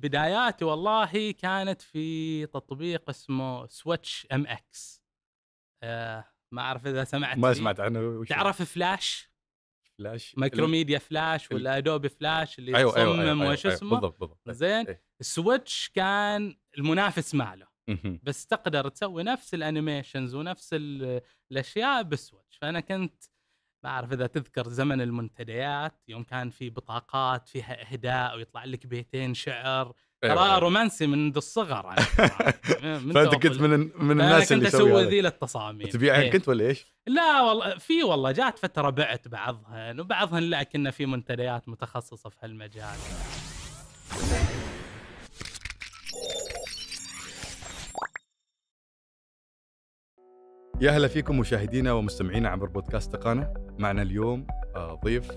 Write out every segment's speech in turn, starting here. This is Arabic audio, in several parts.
بداياتي والله كانت في تطبيق اسمه سويتش ام اكس آه ما اعرف اذا سمعت ما سمعت عنه تعرف فلاش فلاش مايكروميديا فلاش ولا ادوبي فلاش اللي أيوة تصمم أيوة أيوة أيوة وش أيوة اسمه بالضبط بالضبط أيوة، زين أيوة. سويتش كان المنافس ماله بس تقدر تسوي نفس الانيميشنز ونفس الاشياء بسويتش فانا كنت ما اعرف اذا تذكر زمن المنتديات يوم كان في بطاقات فيها اهداء ويطلع لك بيتين شعر أيوة، ترى أيوة. رومانسي من الصغر يعني فانت كنت من من الناس اللي تسوي اسوي ذي للتصاميم تبيعها إيه. كنت ولا ايش؟ لا والله في والله جات فتره بعت بعضهن وبعضهن لا كنا في منتديات متخصصه في هالمجال يا هلا فيكم مشاهدينا ومستمعينا عبر بودكاست تقانة معنا اليوم آه، ضيف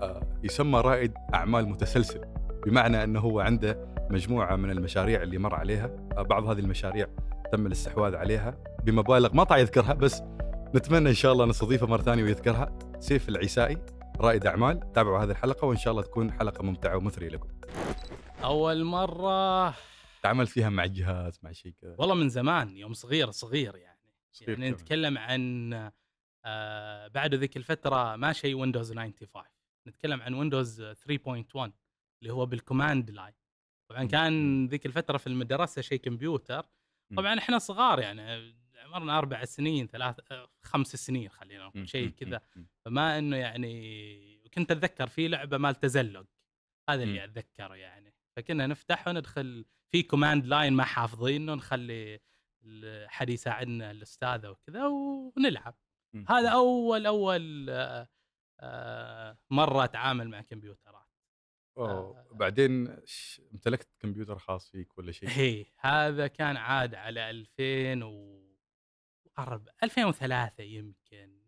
آه، يسمى رائد أعمال متسلسل بمعنى أنه هو عنده مجموعة من المشاريع اللي مر عليها آه، بعض هذه المشاريع تم الاستحواذ عليها بمبالغ ما طع يذكرها بس نتمنى إن شاء الله نستضيفه مرة ثانية ويذكرها سيف العيسائي رائد أعمال تابعوا هذه الحلقة وإن شاء الله تكون حلقة ممتعة ومثرية لكم أول مرة تعاملت فيها مع جهاز مع شيء كذا والله من زمان يوم صغير صغير يعني يعني نتكلم عن آه بعد ذيك الفتره ما شيء ويندوز 95 نتكلم عن ويندوز 3.1 اللي هو بالكوماند لاين طبعا كان ذيك الفتره في المدرسه شيء كمبيوتر طبعا احنا صغار يعني عمرنا اربع سنين ثلاث خمس سنين خلينا نقول شيء كذا فما انه يعني كنت اتذكر في لعبه مال تزلق هذا اللي اتذكره يعني فكنا نفتح وندخل في كوماند لاين ما حافظينه نخلي حد يساعدنا الاستاذه وكذا ونلعب م. هذا اول اول آه، آه، مره اتعامل مع كمبيوترات اوه آه، بعدين امتلكت كمبيوتر خاص فيك ولا شيء؟ هي. إيه، هذا كان عاد على 2004 2003 يمكن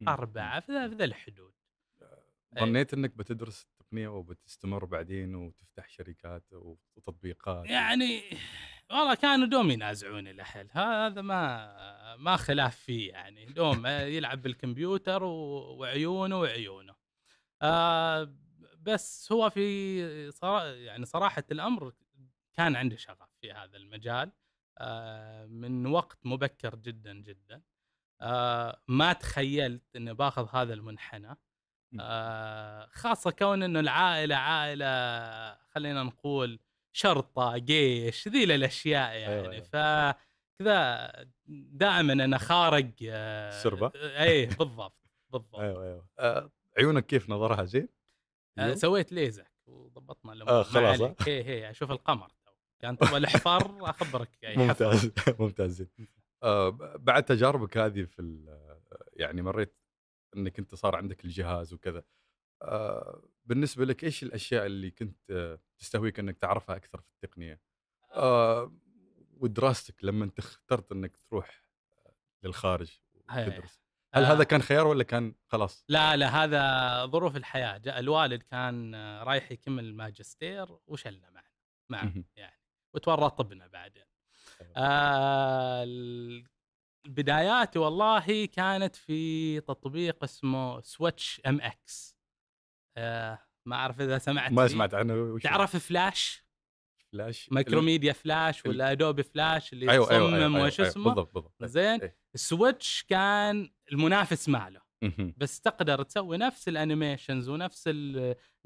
م. أربعة في ذا الحدود إيه. ظنيت انك بتدرس التقنيه وبتستمر بعدين وتفتح شركات وتطبيقات يعني والله كانوا دوم ينازعون الاهل هذا ما ما خلاف فيه يعني دوم يلعب بالكمبيوتر وعيونه وعيونه آه بس هو في صرا يعني صراحه الامر كان عنده شغف في هذا المجال آه من وقت مبكر جدا جدا آه ما تخيلت اني باخذ هذا المنحنى آه خاصه كون انه العائله عائله خلينا نقول شرطه جيش ذي الاشياء أيوة، يعني أيوة. فكذا دائما انا خارج آه، سربة اي بالضبط بالضبط ايوه ايوه آه عيونك كيف نظرها زين؟ آه سويت ليزك وضبطنا الامور آه خلاص آه. هي هي اشوف القمر كان تبغى الاحفار اخبرك يعني ممتاز ممتاز آه بعد تجاربك هذه في آه، يعني مريت انك انت صار عندك الجهاز وكذا آه بالنسبه لك ايش الاشياء اللي كنت تستهويك انك تعرفها اكثر في التقنيه؟ آه, آه، ودراستك لما انت اخترت انك تروح للخارج تدرس آه. هل آه. هذا كان خيار ولا كان خلاص؟ لا لا هذا ظروف الحياه، جاء الوالد كان رايح يكمل ماجستير وشلنا معنا معه يعني وتورط طبنا بعدين. آه البدايات والله كانت في تطبيق اسمه سويتش ام اكس آه ما اعرف اذا سمعت ما سمعت عنه تعرف فلاش؟ فلاش مايكروميديا فلاش ولا ادوبي فلاش اللي أيوة تصمم أيوه،, أيوة أيوة وش أيوة اسمه بالضبط بالضبط أيوه، زين أيوة. السويتش كان المنافس ماله بس تقدر تسوي نفس الانيميشنز ونفس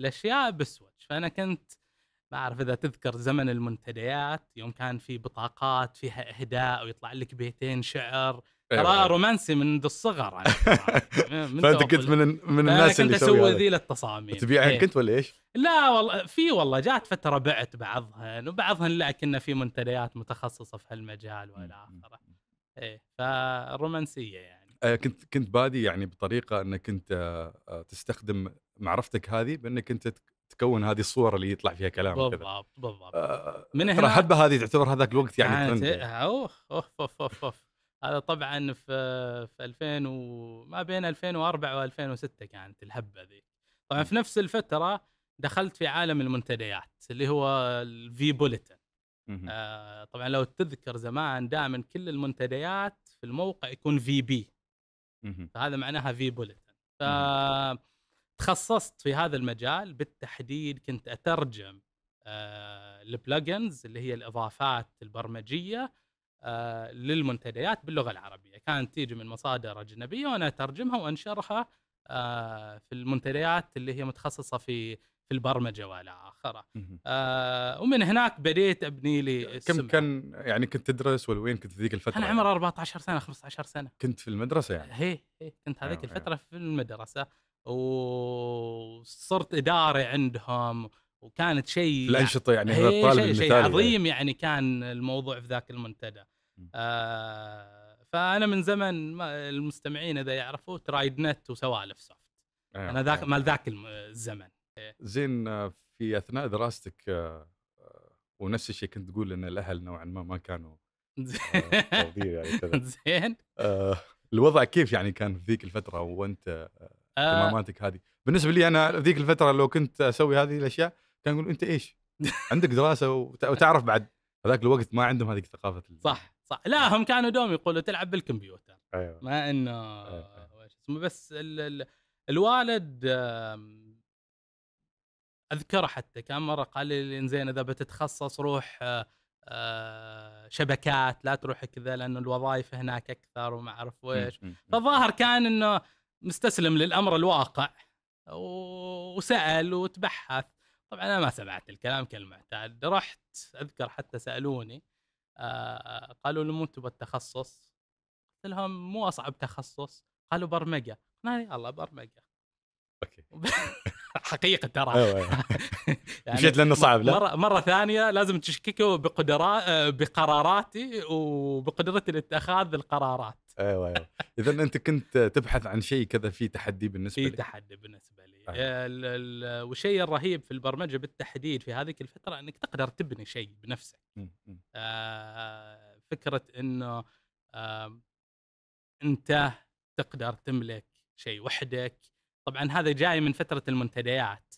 الاشياء بالسويتش فانا كنت ما اعرف اذا تذكر زمن المنتديات يوم كان في بطاقات فيها اهداء ويطلع لك بيتين شعر إيه. ترى رومانسي من الصغر يعني فانت كنت من من الناس اللي كنت اسوي ذي للتصاميم تبيعها إيه. كنت ولا ايش؟ لا والله في والله جات فتره بعت بعضهن وبعضهن لا كنا في منتديات متخصصه في هالمجال والى اخره. ايه فرومانسيه يعني. آه كنت كنت بادي يعني بطريقه انك انت آه، تستخدم معرفتك هذه بانك انت تكون هذه الصور اللي يطلع فيها كلام بالضبط بالضبط آه من هنا حبه هذه تعتبر هذاك الوقت يعني ترند اوف اوف اوف اوف هذا طبعا في في 2000 وما بين 2004 و2006 كانت الهبه ذي طبعا في نفس الفتره دخلت في عالم المنتديات اللي هو الفي بوليتن آه طبعا لو تذكر زمان دائما كل المنتديات في الموقع يكون في بي فهذا معناها في بوليتن ف تخصصت في هذا المجال بالتحديد كنت اترجم آه البلجنز اللي هي الاضافات البرمجيه آه، للمنتديات باللغه العربيه كانت تيجي من مصادر اجنبيه وانا اترجمها وانشرها آه، في المنتديات اللي هي متخصصه في في البرمجه والى اخره آه ومن هناك بديت ابني لي كم السمع. كان يعني كنت تدرس ولا وين كنت ذيك الفتره؟ انا يعني؟ عمري 14 سنه 15 سنه كنت في المدرسه يعني؟ هي هي كنت هذيك يعني، يعني. الفتره في المدرسه وصرت اداري عندهم وكانت شيء الانشطه يعني هذا إيه، الطالب شيء, شيء يعني. عظيم يعني. يعني كان الموضوع في ذاك المنتدى آه فانا من زمن ما المستمعين اذا يعرفوا ترايد نت وسوالف سوفت أيوة. انا ذاك آه. مال ذاك الزمن زين آه، في اثناء دراستك آه، ونفس الشيء كنت تقول ان الاهل نوعا ما ما كانوا يعني زين آه الوضع كيف يعني كان في ذيك الفتره وانت اهتماماتك هذه بالنسبه لي انا ذيك الفتره لو كنت اسوي هذه الاشياء كان يقول انت ايش؟ عندك دراسه وتعرف بعد هذاك الوقت ما عندهم هذيك ثقافه صح صح لا هم كانوا دوم يقولوا تلعب بالكمبيوتر ايوه ما انه أيوة. أيوة. اسمه بس ال ال الوالد اذكره حتى كان مره قال لي انزين اذا بتتخصص روح آه، آه، شبكات لا تروح كذا لانه الوظائف هناك اكثر وما اعرف ويش فالظاهر كان انه مستسلم للامر الواقع وسال وتبحث طبعا انا ما سمعت الكلام كالمعتاد رحت اذكر حتى سالوني قالوا لي مو انتم بالتخصص قلت لهم مو اصعب تخصص قالوا برمجه قلنا الله برمجه اوكي حقيقه ترى أيوة، أيوة. يعني مشيت لانه صعب لا مرة, مره ثانيه لازم تشككوا بقدرات آه، بقراراتي وبقدرتي لاتخاذ القرارات ايوه ايوه اذا انت كنت تبحث عن شيء كذا في تحدي بالنسبه لي لك في تحدي بالنسبه لي آه، والشيء الرهيب في البرمجه بالتحديد في هذيك الفتره انك تقدر تبني شيء بنفسك آه، فكره انه آه، انت تقدر تملك شيء وحدك طبعا هذا جاي من فتره المنتديات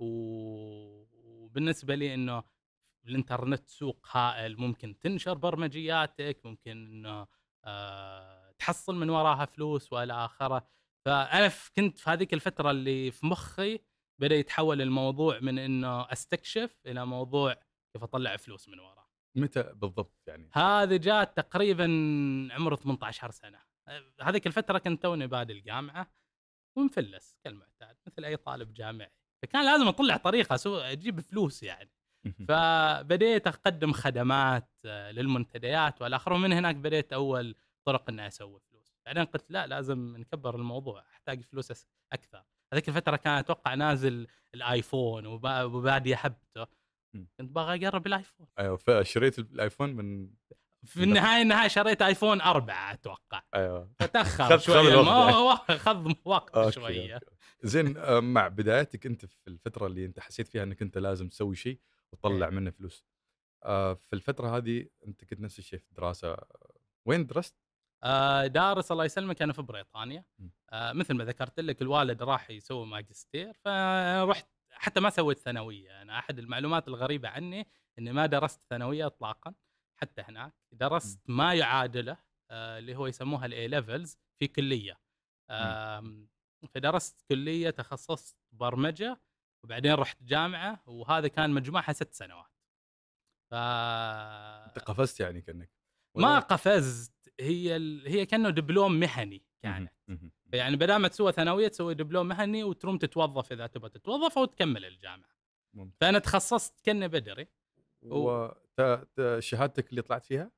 وبالنسبه لي انه الانترنت سوق هائل ممكن تنشر برمجياتك ممكن انه تحصل من وراها فلوس والى اخره فانا كنت في هذيك الفتره اللي في مخي بدا يتحول الموضوع من انه استكشف الى موضوع كيف اطلع فلوس من وراه متى بالضبط يعني هذه جات تقريبا عمره 18 سنه هذيك الفتره كنت توني بادي الجامعه ومفلس كالمعتاد مثل اي طالب جامعي فكان لازم اطلع طريقه سو... اجيب فلوس يعني فبديت اقدم خدمات للمنتديات والاخر ومن هناك بديت اول طرق اني اسوي فلوس بعدين قلت لا لازم نكبر الموضوع احتاج فلوس اكثر هذيك الفتره كان اتوقع نازل الايفون وبادي حبته كنت باغي اقرب الايفون ايوه فشريت الايفون من في النهايه النهايه شريت ايفون أربعة اتوقع ايوه فتاخر شويه خذ وقت أوكي شويه أوكي. زين آه، مع بدايتك انت في الفتره اللي انت حسيت فيها انك انت لازم تسوي شيء وتطلع إيه. منه فلوس آه، في الفتره هذه انت كنت نفس الشيء في الدراسه وين درست؟ آه، دارس الله يسلمك انا في بريطانيا آه، مثل ما ذكرت لك الوالد راح يسوي ماجستير فرحت حتى ما سويت ثانويه انا احد المعلومات الغريبه عني اني ما درست ثانويه اطلاقا حتى هناك درست ما يعادله آه، اللي هو يسموها الاي ليفلز في كليه فدرست كليه تخصصت برمجه وبعدين رحت جامعه وهذا كان مجموعها ست سنوات ف انت قفزت يعني كانك ما قفزت هي ال... هي كانه دبلوم مهني كانت يعني بدل ما تسوي ثانويه تسوي دبلوم مهني وتروم تتوظف اذا تبغى تتوظف او تكمل الجامعه ممتاز. فانا تخصصت كنا بدري و... وشهادتك اللي طلعت فيها؟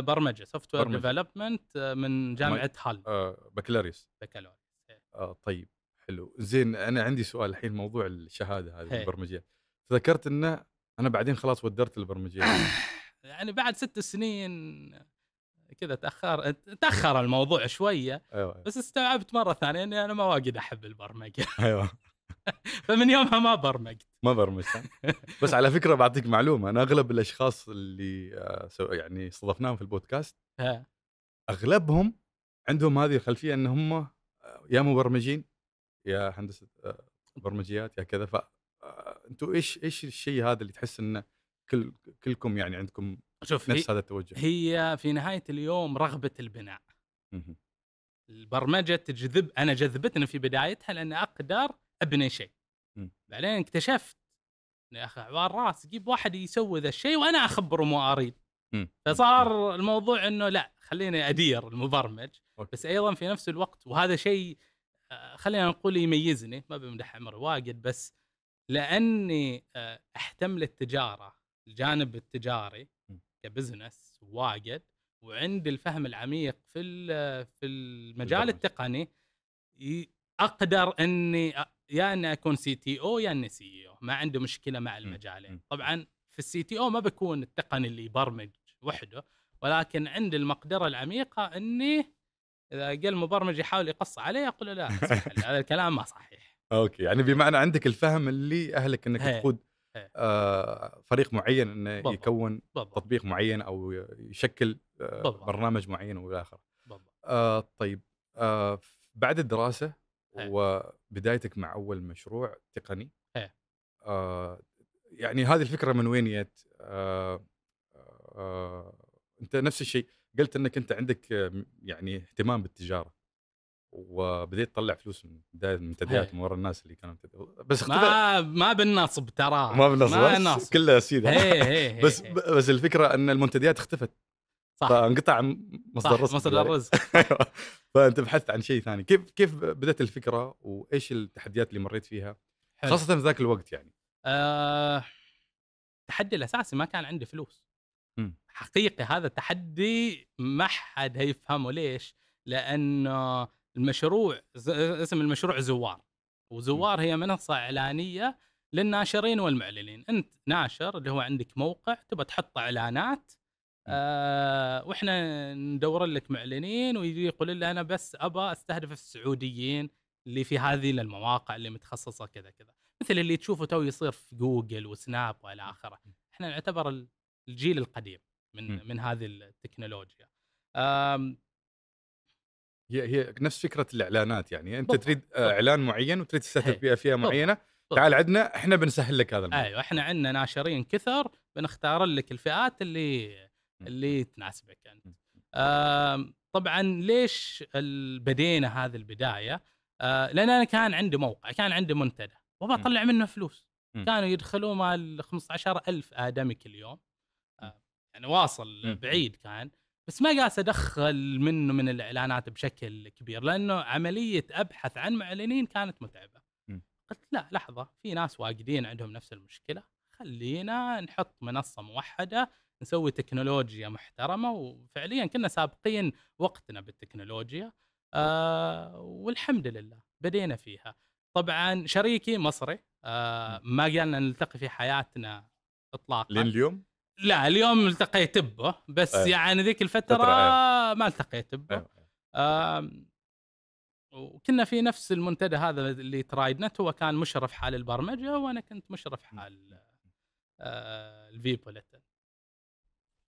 برمجه سوفت وير ديفلوبمنت من جامعه هال أه بكالوريوس بكالوريوس إيه. آه طيب حلو زين انا عندي سؤال الحين موضوع الشهاده هذه إيه. البرمجيه تذكرت انه انا بعدين خلاص ودرت البرمجيه يعني بعد ست سنين كذا تاخر تاخر الموضوع شويه أيوة،, أيوة. بس استوعبت مره ثانيه اني انا ما واجد احب البرمجه ايوه فمن يومها ما برمجت ما برمجت بس على فكره بعطيك معلومه انا اغلب الاشخاص اللي آه، يعني استضفناهم في البودكاست اغلبهم عندهم هذه الخلفيه ان هم آه، يا مبرمجين يا هندسه آه، برمجيات يا كذا ف انتوا ايش ايش الشيء هذا اللي تحس انه كل كلكم يعني عندكم شوف نفس هذا التوجه هي في نهايه اليوم رغبه البناء البرمجه تجذب انا جذبتني في بدايتها لان اقدر ابني شيء بعدين اكتشفت يا اخي عبار راس جيب واحد يسوي ذا الشيء وانا اخبره مو اريد فصار الموضوع انه لا خليني ادير المبرمج أوكي. بس ايضا في نفس الوقت وهذا شيء آه، خلينا نقول يميزني ما بمدح عمري واجد بس لاني آه، احتمل التجاره الجانب التجاري كبزنس واجد وعند الفهم العميق في في المجال التقني اقدر اني يا اني اكون سي تي او يا اني سي او e ما عنده مشكله مع المجالين يعني. طبعا في السي تي او ما بكون التقني اللي يبرمج وحده ولكن عند المقدره العميقه اني اذا قال المبرمج يحاول يقص علي اقول له لا هذا الكلام ما صحيح اوكي يعني بمعنى عندك الفهم اللي اهلك انك هي. إيه. تقود إيه. آه، فريق معين انه بالضبط. يكون بالضبط. تطبيق معين او يشكل آه، بالضبط. برنامج معين والى اخره. آه طيب آه بعد الدراسه هي. إيه. وبدايتك مع اول مشروع تقني إيه. آه يعني هذه الفكره من وين جت؟ آه آه, آه، انت نفس الشيء قلت انك انت عندك يعني اهتمام بالتجاره وبديت اطلع فلوس من بدايه المنتديات إيه. من ورا الناس اللي كانوا بس اختبر... ما ما بالنصب ترى ما بالنصب كله سيده هي هي بس هي. إيه. بس الفكره ان المنتديات اختفت صح فانقطع مصدر الرزق مصدر يعني. الرزق أيوة. فانت بحثت عن شيء ثاني كيف كيف بدات الفكره وايش التحديات اللي مريت فيها حل. خاصه في ذاك الوقت يعني أه... التحدي الاساسي ما كان عندي فلوس م. حقيقي هذا التحدي ما حد هيفهمه ليش لانه المشروع اسم المشروع زوار وزوار هي منصه اعلانيه للناشرين والمعلنين انت ناشر اللي هو عندك موقع تبى تحط اعلانات آه واحنا ندور لك معلنين ويجي يقول لي انا بس ابى استهدف السعوديين اللي في هذه المواقع اللي متخصصه كذا كذا مثل اللي تشوفه تو يصير في جوجل وسناب والى اخره احنا نعتبر الجيل القديم من م. من هذه التكنولوجيا هي هي نفس فكره الاعلانات يعني انت طبعا. تريد آه، اعلان معين وتريد تستهدف إيه، بيئه فئه معينه طبعا. تعال عندنا احنا بنسهل لك هذا الموضوع ايوه احنا عندنا ناشرين كثر بنختار لك الفئات اللي اللي تناسبك انت طبعا ليش بدينا هذه البدايه آه، لان انا كان عندي موقع كان عندي منتدى وبطلع منه فلوس كانوا يدخلوا مال 15000 ادمي كل يوم آه، يعني واصل بعيد كان بس ما قاعد ادخل منه من الاعلانات بشكل كبير لانه عمليه ابحث عن معلنين كانت متعبه قلت لا لحظه في ناس واجدين عندهم نفس المشكله خلينا نحط منصه موحده نسوي تكنولوجيا محترمه وفعليا كنا سابقين وقتنا بالتكنولوجيا آه والحمد لله بدينا فيها طبعا شريكي مصري آه ما قالنا نلتقي في حياتنا اطلاقا لليوم لا اليوم التقيت به بس أيه. يعني ذيك الفتره أيه. ما التقيت به أيه. آه وكنا في نفس المنتدى هذا اللي ترايد نت هو كان مشرف حال البرمجه وانا كنت مشرف حال آه الفي بوليتن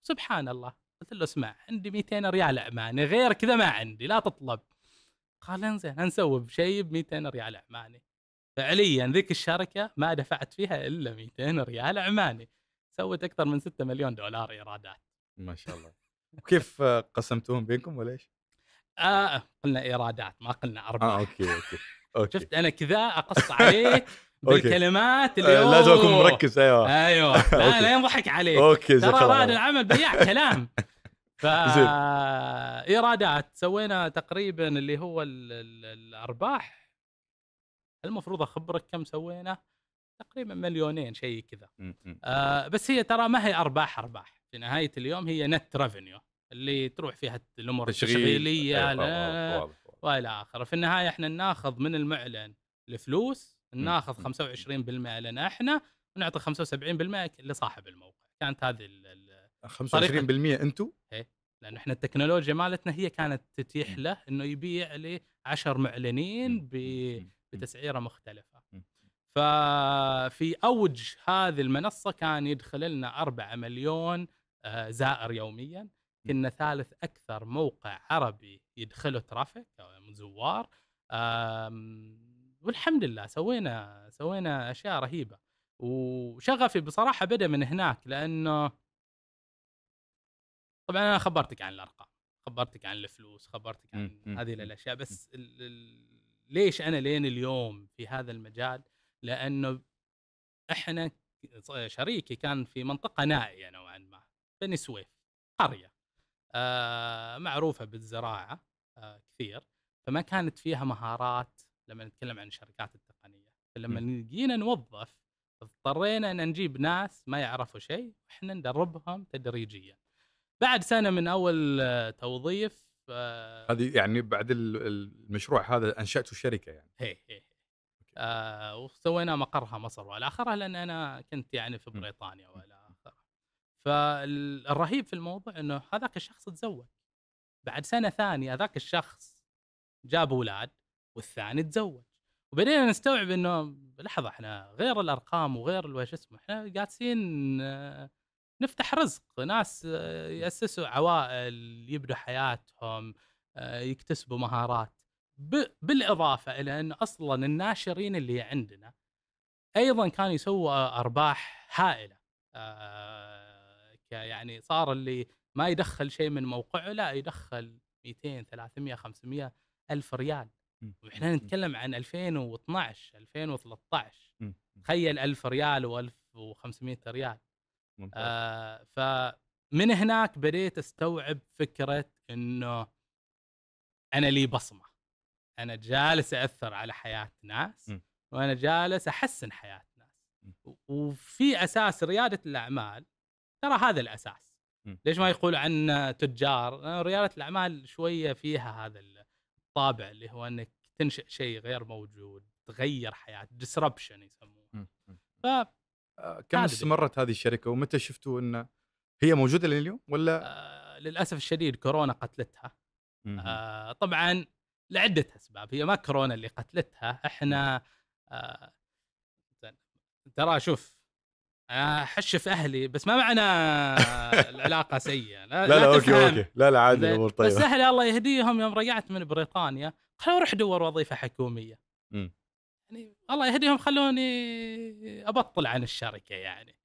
سبحان الله قلت له اسمع عندي 200 ريال عماني غير كذا ما عندي لا تطلب قال انزين هنسوي بشيء ب 200 ريال عماني فعليا ذيك الشركه ما دفعت فيها الا 200 ريال عماني سوت اكثر من 6 مليون دولار ايرادات ما شاء الله وكيف قسمتوهم بينكم ولا ايش؟ آه قلنا ايرادات ما قلنا آه، ارباح اه اوكي اوكي اوكي شفت انا كذا اقص عليك بالكلمات اللي آه لازم اكون مركز ايوه ايوه لا لا ينضحك عليك اوكي ترى رائد العمل بياع كلام ف ايرادات سوينا تقريبا اللي هو الـ الـ الارباح المفروض اخبرك كم سوينا تقريبا مليونين شيء كذا آه بس هي ترى ما هي ارباح ارباح في نهايه اليوم هي نت ريفينيو اللي تروح فيها الامور التشغيليه أيوة، والى اخره في النهايه احنا ناخذ من المعلن الفلوس ناخذ 25% لنا احنا ونعطي 75% لصاحب الموقع كانت هذه ال 25% انتم؟ ايه لان احنا التكنولوجيا مالتنا هي كانت تتيح له انه يبيع ل 10 معلنين بتسعيره مختلفه ففي اوج هذه المنصه كان يدخل لنا 4 مليون آه، زائر يوميا كنا ثالث اكثر موقع عربي يدخله ترافيك او آه، زوار والحمد لله سوينا سوينا اشياء رهيبه وشغفي بصراحه بدا من هناك لانه طبعا انا خبرتك عن الارقام خبرتك عن الفلوس خبرتك عن هذه الاشياء بس ليش انا لين اليوم في هذا المجال لانه احنا شريكي كان في منطقه نائيه نوعا ما بني سويف قريه معروفه بالزراعه كثير فما كانت فيها مهارات لما نتكلم عن الشركات التقنيه فلما إمم. جينا نوظف اضطرينا ان نجيب ناس ما يعرفوا شيء واحنا ندربهم تدريجيا بعد سنه من اول توظيف هذه يعني بعد المشروع هذا انشاتوا شركه يعني هي إيه، إيه. هي آه وسوينا مقرها مصر والى اخره لان انا كنت يعني في بريطانيا والى اخره فالرهيب في الموضوع انه هذاك الشخص تزوج بعد سنه ثانيه هذاك الشخص جاب اولاد والثاني تزوج وبدينا نستوعب انه لحظه احنا غير الارقام وغير شو اسمه احنا قاعدين آه، نفتح رزق ناس آه، ياسسوا عوائل يبدوا حياتهم آه، يكتسبوا مهارات بالاضافه الى ان اصلا الناشرين اللي عندنا ايضا كانوا يسووا ارباح هائله يعني صار اللي ما يدخل شيء من موقعه لا يدخل 200 300 500 الف ريال واحنا نتكلم عن 2012 2013 تخيل 1000 ريال و1500 ريال آه فمن هناك بديت استوعب فكره انه انا لي بصمه انا جالس اثر على حياه ناس وانا جالس احسن حياه ناس وفي اساس رياده الاعمال ترى هذا الاساس ليش ما يقول عن تجار آه، رياده الاعمال شويه فيها هذا الطابع اللي هو انك تنشئ شيء غير موجود تغير حياه ديسربشن يسموه ف آه، آه، كم استمرت هذه الشركه ومتى شفتوا ان هي موجوده لليوم ولا آه للاسف الشديد كورونا قتلتها آه طبعا لعده اسباب هي ما كورونا اللي قتلتها احنا نعم. آه ترى شوف آه، احشف اهلي بس ما معنى العلاقه سيئه لا لا, لا, اوكي اوكي لا لا عادي الامور طيبه بس اهلي الله يهديهم يوم رجعت من بريطانيا قالوا روح دور وظيفه حكوميه يعني الله يهديهم خلوني ابطل عن الشركه يعني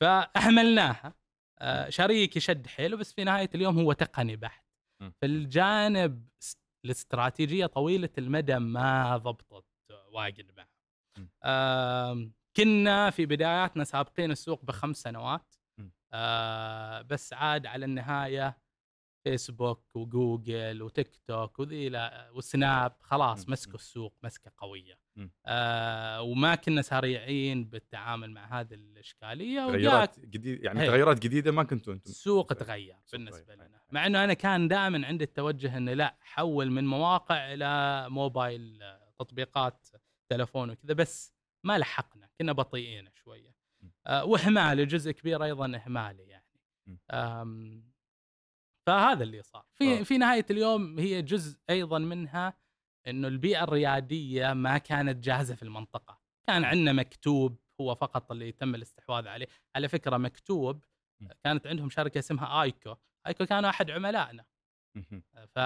فاحملناها آه، شريكي شد حيله بس في نهايه اليوم هو تقني بحت فالجانب الاستراتيجيه طويله المدى ما ضبطت واجد معها آه كنا في بداياتنا سابقين السوق بخمس سنوات آه بس عاد على النهايه فيسبوك وجوجل وتيك توك وذي إيه. وسناب خلاص مسكوا السوق مسكه قويه آه وما كنا سريعين بالتعامل مع هذه الاشكاليه تغيرات جديده يعني إيه. تغيرات جديده ما كنتوا انتم السوق تغير بالنسبه لنا مع انه انا كان دائما عندي التوجه انه لا حول من مواقع الى موبايل آه، تطبيقات تلفون وكذا بس ما لحقنا كنا بطيئين شويه آه واهمال جزء كبير ايضا اهمالي يعني فهذا اللي صار في أوه. في نهايه اليوم هي جزء ايضا منها انه البيئه الرياديه ما كانت جاهزه في المنطقه كان عندنا مكتوب هو فقط اللي تم الاستحواذ عليه على فكره مكتوب كانت عندهم شركه اسمها ايكو ايكو كانوا احد عملائنا ف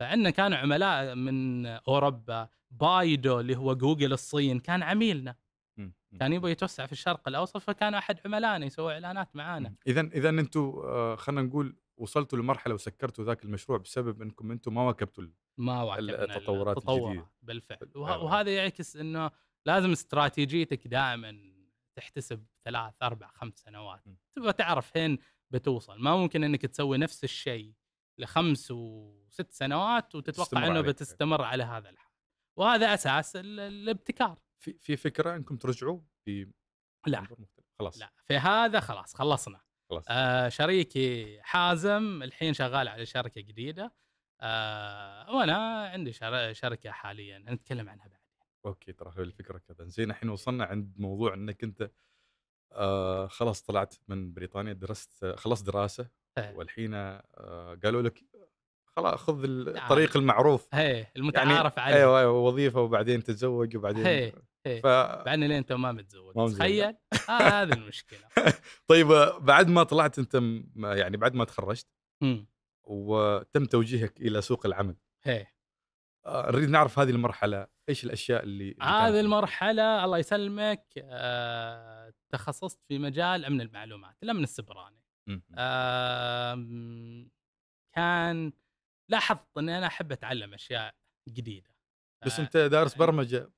فعندنا كانوا عملاء من اوروبا بايدو اللي هو جوجل الصين كان عميلنا كان يبغى يتوسع في الشرق الاوسط فكان احد عملائنا يسوي اعلانات معانا اذا اذا انتم آه، خلينا نقول وصلتوا لمرحله وسكرتوا ذاك المشروع بسبب انكم انتم ما واكبتوا ما واكبنا التطورات الجديده بالفعل وه أيوة. وهذا يعكس انه لازم استراتيجيتك دائما تحتسب ثلاث اربع خمس سنوات تبغى تعرف فين بتوصل ما ممكن انك تسوي نفس الشيء لخمس وست سنوات وتتوقع انه بتستمر على هذا الحال وهذا اساس الابتكار في في فكره انكم ترجعوا في لا خلاص لا في هذا خلاص خلصنا خلاص آه شريكي حازم الحين شغال على شركه جديده آه وانا عندي شركه حاليا نتكلم عنها بعدين اوكي ترى هي الفكره كذا زين الحين وصلنا عند موضوع انك انت آه خلاص طلعت من بريطانيا درست خلصت دراسه والحين آه قالوا لك خلاص خذ نعم. الطريق نعم. المعروف هي المتعارف يعني عليه ايوه ايوه وظيفه وبعدين تتزوج وبعدين هي. ف... بعدين لين انت ما متزوج تخيل آه هذه المشكله طيب بعد ما طلعت انت يعني بعد ما تخرجت وتم توجيهك الى سوق العمل هي. آه، نريد نعرف هذه المرحله ايش الاشياء اللي, اللي هذه المرحله الله يسلمك آه، تخصصت في مجال امن المعلومات الامن السبراني آه، كان لاحظت اني انا احب اتعلم اشياء جديده ف... بس انت دارس يعني برمجه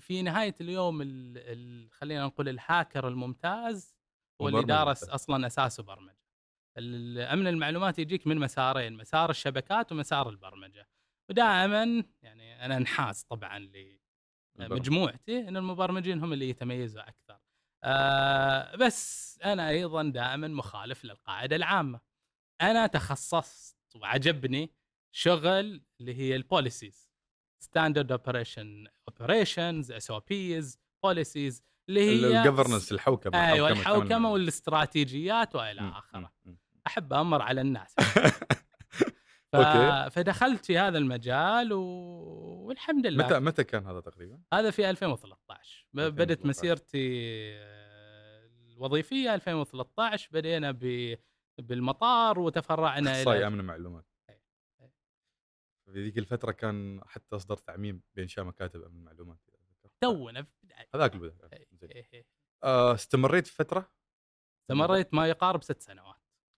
في نهايه اليوم ال... ال... خلينا نقول الهاكر الممتاز هو اللي دارس اصلا اساسه برمجه الامن المعلومات يجيك من مسارين مسار الشبكات ومسار البرمجه ودائما يعني انا انحاز طبعا لمجموعتي ان المبرمجين هم اللي يتميزوا اكثر آه بس انا ايضا دائما مخالف للقاعده العامه انا تخصصت وعجبني شغل اللي هي البوليسيز ستاندرد اوبريشن اوبريشنز اس او بيز بوليسيز اللي هي الجفرنس الحوكمه ايوه الحوكمه والاستراتيجيات والى اخره احب امر على الناس ف... فدخلت في هذا المجال و... والحمد لله متى متى كان هذا تقريبا؟ هذا في 2013 بدت مسيرتي آه، الوظيفيه 2013 بدينا ب بالمطار وتفرعنا الى اخصائي امن معلومات إيه، إيه. في ذيك الفتره كان حتى اصدر تعميم بانشاء مكاتب امن معلومات تونا في البدايه هذاك البدايه آه، إيه، آه، استمريت فتره استمريت ما يقارب ست سنوات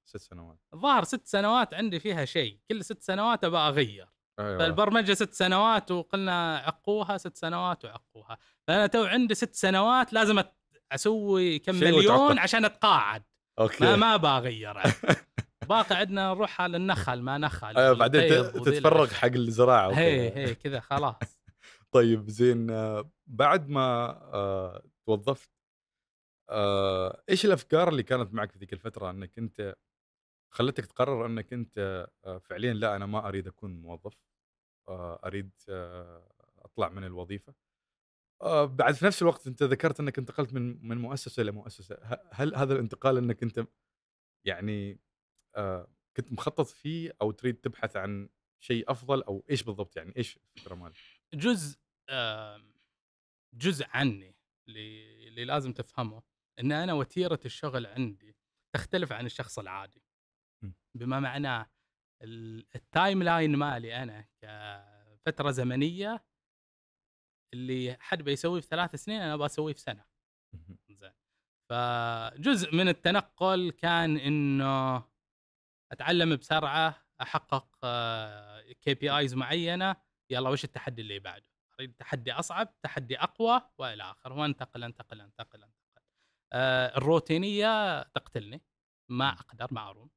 ست سنوات الظاهر ست سنوات عندي فيها شيء كل ست سنوات ابغى اغير أيوة. فالبرمجه ست سنوات وقلنا عقوها ست سنوات وعقوها فانا تو عندي ست سنوات لازم اسوي كم مليون وتعطل. عشان اتقاعد اوكي ما ما بغير باقي عندنا نروح على النخل ما نخل أيوة بعدين تتفرغ حق الزراعه هي هي كذا خلاص طيب زين آه، بعد ما آه، توظفت آه، ايش الافكار اللي كانت معك في ذيك الفتره انك انت خلتك تقرر انك انت فعليا لا انا ما اريد اكون موظف اريد اطلع من الوظيفه آه، بعد في نفس الوقت انت ذكرت انك انتقلت من من مؤسسه الى مؤسسه هل هذا الانتقال انك انت يعني آه، كنت مخطط فيه او تريد تبحث عن شيء افضل او ايش بالضبط يعني ايش الفكره مالك جزء جزء عني اللي لازم تفهمه ان انا وتيره الشغل عندي تختلف عن الشخص العادي بما معناه التايم لاين مالي انا كفتره زمنيه اللي حد بيسويه في ثلاث سنين انا بسويه في سنه زين فجزء من التنقل كان انه اتعلم بسرعه احقق آه، كي بي ايز معينه يلا وش التحدي اللي بعده اريد تحدي اصعب تحدي اقوى والى اخره وانتقل انتقل انتقل انتقل آه الروتينيه تقتلني ما اقدر ما اروم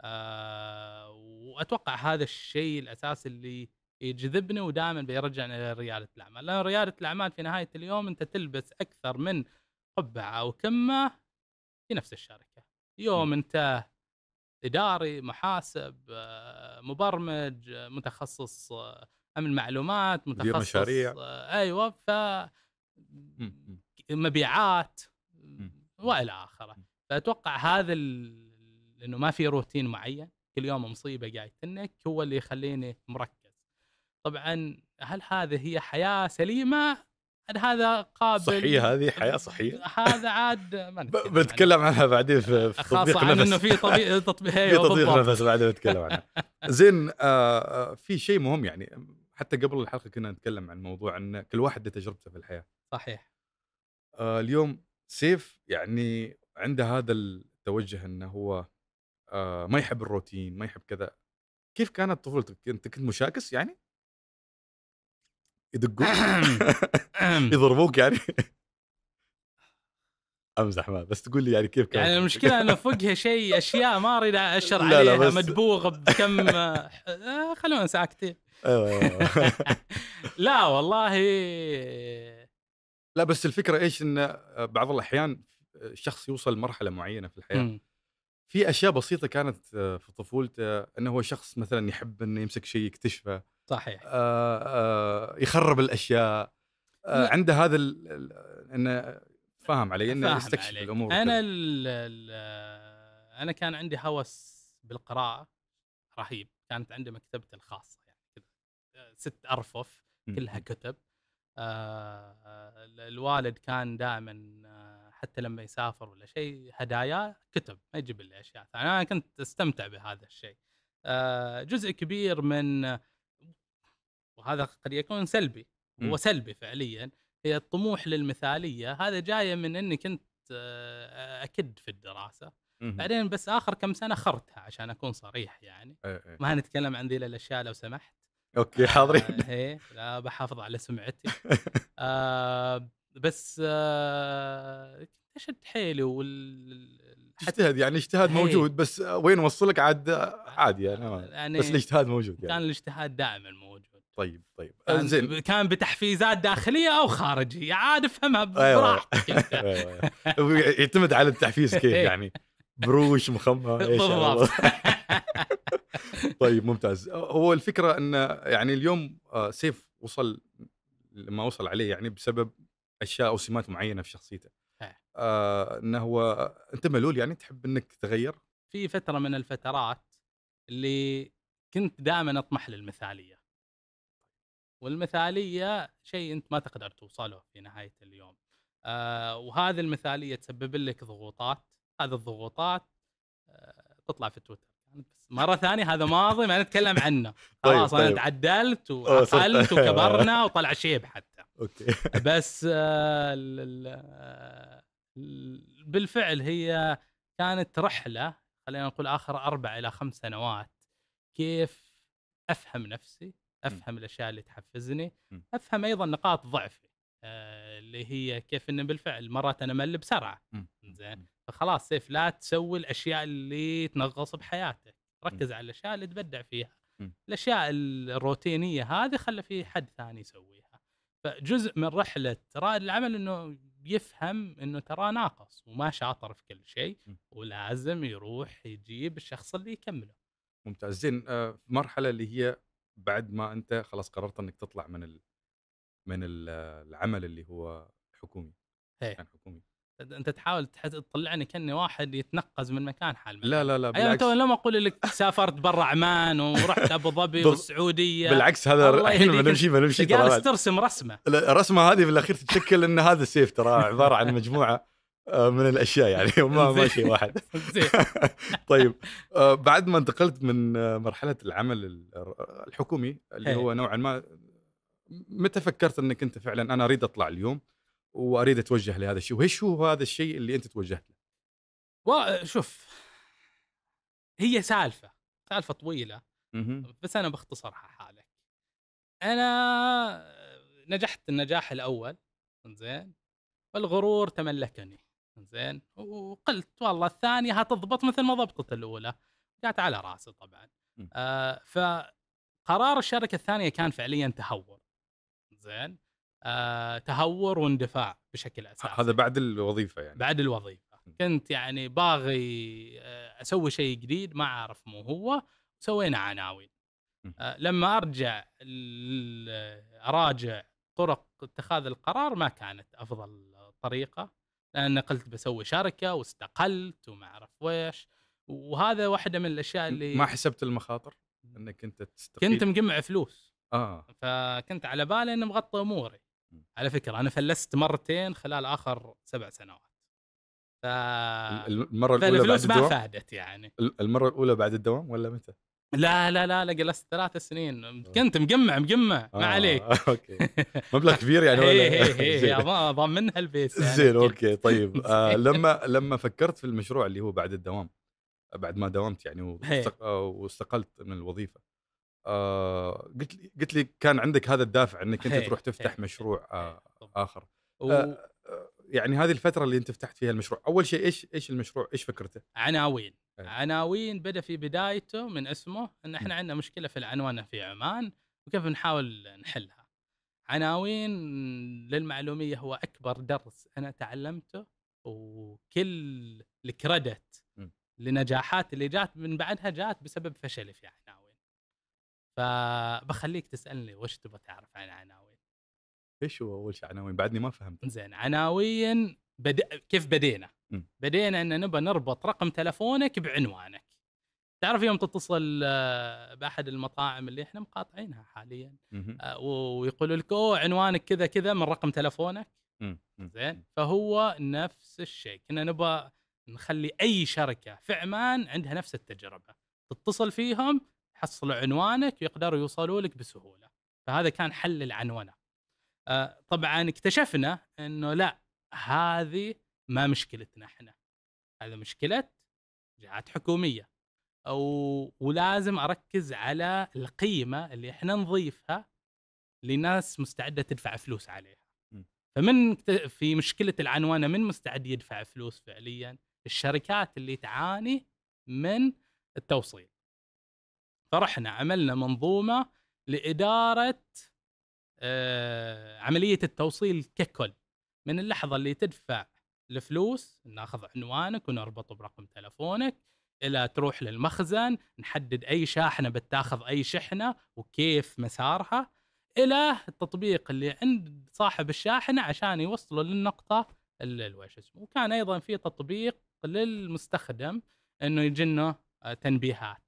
آه واتوقع هذا الشيء الاساسي اللي يجذبنا ودائما بيرجعنا لرياده الاعمال، لان رياده الاعمال في نهايه اليوم انت تلبس اكثر من قبعه او كمه في نفس الشركه. يوم انت اداري، محاسب، آه، مبرمج، آه، متخصص آه، امن معلومات، متخصص مشاريع ايوه ف مبيعات والى اخره، فاتوقع هذا ال... انه ما في روتين معين، كل يوم مصيبه قاعد تنك هو اللي يخليني مركز. طبعا هل هذه هي حياه سليمه هذا قابل صحيه هذه حياه صحيه هذا عاد ما بتكلم عنها بعدين في خاصه نفس انه في تطبيق تطبيق في تطبيق نفس بعدين بتكلم عنها زين آه،, آه في شيء مهم يعني حتى قبل الحلقه كنا نتكلم عن موضوع ان كل واحد له تجربته في الحياه صحيح آه اليوم سيف يعني عنده هذا التوجه انه هو آه ما يحب الروتين ما يحب كذا كيف كانت طفولتك انت كنت مشاكس يعني يدقوك يضربوك يعني امزح ما بس تقول لي يعني كيف كان يعني المشكله انه فوقها شيء اشياء ما اريد اشر عليها لا لا مدبوغ بكم آه، آه، خلونا ساكتين أيوة، أيوة. لا والله لا بس الفكره ايش ان بعض الاحيان الشخص يوصل لمرحله معينه في الحياه أمم. في اشياء بسيطه كانت في طفولته انه هو شخص مثلا يحب انه يمسك شيء يكتشفه صحيح آه،, آه يخرب الاشياء آه، عنده هذا انه فاهم علي انه يستكشف عليك. الامور انا الـ الـ آه، انا كان عندي هوس بالقراءه رهيب كانت عندي مكتبتي الخاصه يعني كذا ست ارفف كلها كتب آه الوالد كان دائما حتى لما يسافر ولا شيء هدايا كتب ما يجيب لي اشياء انا كنت استمتع بهذا الشيء آه جزء كبير من وهذا قد يكون سلبي هو إمم. سلبي فعليا هي الطموح للمثاليه هذا جايه من اني كنت آه، اكد في الدراسه بعدين بس اخر كم سنه خرتها عشان اكون صريح يعني إيه، إيه. ما هنتكلم عن ذي الاشياء لو سمحت اوكي حاضرين آه، ايه لا بحافظ على سمعتي آه بس آه اشد حيلي وال اجتهد يعني اجتهاد إيه. موجود بس وين وصلك عاد آه، عادي يعني, يعني بس الاجتهاد موجود يعني كان الاجتهاد دائما موجود طيب طيب زين كان بتحفيزات داخليه او خارجيه عاد افهمها أيوة. براحتك أيوة، أيوة. يعتمد على التحفيز كيف إيه. يعني بروش مخمه يعني. بالضبط طيب ممتاز هو الفكره ان يعني اليوم آه، سيف وصل لما وصل عليه يعني بسبب اشياء او سمات معينه في شخصيته إيه. آه انه هو انت ملول يعني تحب انك تغير في فتره من الفترات اللي كنت دائما اطمح للمثاليه والمثاليه شيء انت ما تقدر توصله في نهايه اليوم آه وهذه المثاليه تسبب لك ضغوطات هذه الضغوطات آه تطلع في تويتر يعني مره ثانيه هذا ماضي ما نتكلم عنه طيب، خلاص طيب انا تعدلت وعقلت وكبرنا وطلع شيب حتى اوكي بس آه, آه، بالفعل هي كانت رحله خلينا نقول اخر اربع الى خمس سنوات كيف افهم نفسي افهم م. الاشياء اللي تحفزني م. افهم ايضا نقاط ضعفي آه اللي هي كيف انه بالفعل مرات انا مل بسرعه زين فخلاص سيف لا تسوي الاشياء اللي تنغص بحياتك ركز م. على الاشياء اللي تبدع فيها م. الاشياء الروتينيه هذه خلى في حد ثاني يسويها فجزء من رحله رائد العمل انه يفهم انه ترى ناقص وما شاطر في كل شيء ولازم يروح يجيب الشخص اللي يكمله ممتاز زين آه مرحله اللي هي بعد ما انت خلاص قررت انك تطلع من ال... من العمل اللي هو حكومي هي. إيه. كان حكومي انت تحاول تطلعني كاني واحد يتنقز من مكان حال لا لا لا أيوة، بالعكس انا لما اقول لك سافرت برا عمان ورحت ابو ظبي والسعوديه بالعكس هذا الحين بنمشي بنمشي ترى ترسم رسمه الرسمه هذه بالاخير تتشكل ان هذا سيف ترى عباره عن مجموعه آه، من الاشياء يعني ما ما شيء واحد طيب آه، بعد ما انتقلت من آه، مرحله العمل الحكومي اللي إيه. هو نوعا ما متى فكرت انك انت فعلا انا اريد اطلع اليوم واريد اتوجه لهذا الشيء وايش هو هذا الشيء اللي انت توجهت له شوف هي سالفه سالفه طويله بس انا باختصرها حالك انا نجحت النجاح الاول زين والغرور تملكني زين وقلت والله الثانيه هتضبط مثل ما ضبطت الاولى جات على راسي طبعا آه فقرار الشركه الثانيه كان فعليا تهور زين آه تهور واندفاع بشكل اساسي هذا بعد الوظيفه يعني بعد الوظيفه كنت يعني باغي آه اسوي شيء جديد ما اعرف مو هو سوينا عناوين آه لما ارجع آه، اراجع طرق اتخاذ القرار ما كانت افضل طريقه لان قلت بسوي شركه واستقلت وما اعرف ويش وهذا واحده من الاشياء اللي ما حسبت المخاطر انك انت تستقيل كنت مجمع فلوس اه فكنت على بالي اني مغطى اموري على فكره انا فلست مرتين خلال اخر سبع سنوات ف المره الاولى بعد الدوام؟ ما فادت يعني المره الاولى بعد الدوام ولا متى لا لا لا لا جلست ثلاث سنين آه. كنت مجمع مجمع آه ما عليك اوكي مبلغ كبير يعني ولا اي اي ضامنها البيت يعني زين اوكي طيب آه لما لما فكرت في المشروع اللي هو بعد الدوام بعد ما داومت يعني آه، واستقلت من الوظيفه آه قلت لي قلت لي كان عندك هذا الدافع انك انت تروح تفتح مشروع آه اخر آه يعني هذه الفتره اللي انت فتحت فيها المشروع اول شيء ايش ايش المشروع ايش فكرته عناوين أه. عناوين بدا في بدايته من اسمه ان احنا عندنا مشكله في العنوان في عمان وكيف نحاول نحلها عناوين للمعلوميه هو اكبر درس انا تعلمته وكل الكريدت لنجاحات اللي جات من بعدها جات بسبب فشلي في عناوين فبخليك تسالني وش تبغى تعرف عن عناوين ايش هو اول شيء عناوين بعدني ما فهمت زين عناوين بد... كيف بدينا بدينا ان نبى نربط رقم تلفونك بعنوانك تعرف يوم تتصل آه، باحد المطاعم اللي احنا مقاطعينها حاليا آه، ويقولوا لك اوه عنوانك كذا كذا من رقم تلفونك زين فهو نفس الشيء كنا نبى نخلي اي شركه في عمان عندها نفس التجربه تتصل فيهم يحصلوا عنوانك ويقدروا يوصلوا لك بسهوله فهذا كان حل العنونه آه، طبعا اكتشفنا انه لا هذه ما مشكلتنا احنا هذا مشكله جهات حكوميه أو ولازم اركز على القيمه اللي احنا نضيفها لناس مستعده تدفع فلوس عليها فمن في مشكله العنوانه من مستعد يدفع فلوس فعليا الشركات اللي تعاني من التوصيل فرحنا عملنا منظومه لاداره آه، عمليه التوصيل ككل من اللحظه اللي تدفع الفلوس ناخذ عنوانك ونربطه برقم تلفونك الى تروح للمخزن نحدد اي شاحنه بتاخذ اي شحنه وكيف مسارها الى التطبيق اللي عند صاحب الشاحنه عشان يوصله للنقطه الوش اسمه وكان ايضا في تطبيق للمستخدم انه يجنه آه، تنبيهات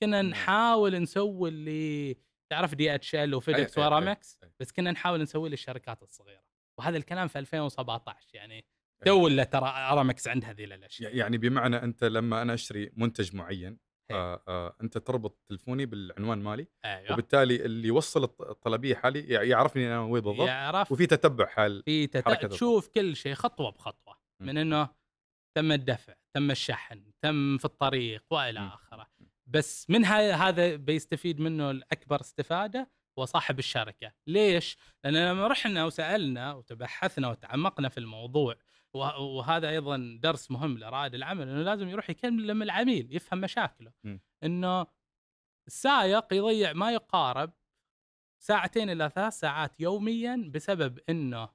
كنا نعم. نحاول نسوي اللي تعرف دي اتش ال وفيدكس إيه، إيه، إيه. ورامكس بس كنا نحاول نسوي للشركات الصغيره وهذا الكلام في 2017 يعني تو ولا ترى ارامكس عندها هذه الاشياء يعني بمعنى انت لما انا اشتري منتج معين آآ آآ آه، آه، انت تربط تلفوني بالعنوان مالي أيوه. وبالتالي اللي يوصل الطلبيه حالي يعرفني انا وين بالضبط يعرف وفي تتبع حال في تتبع تشوف كل شيء خطوه بخطوه من انه تم الدفع تم الشحن تم في الطريق والى اخره بس من هذا بيستفيد منه الاكبر استفاده هو صاحب الشركه، ليش؟ لان لما رحنا وسالنا وتبحثنا وتعمقنا في الموضوع وهذا ايضا درس مهم لرائد العمل انه لازم يروح يكلم العميل يفهم مشاكله انه السائق يضيع ما يقارب ساعتين الى ثلاث ساعات يوميا بسبب انه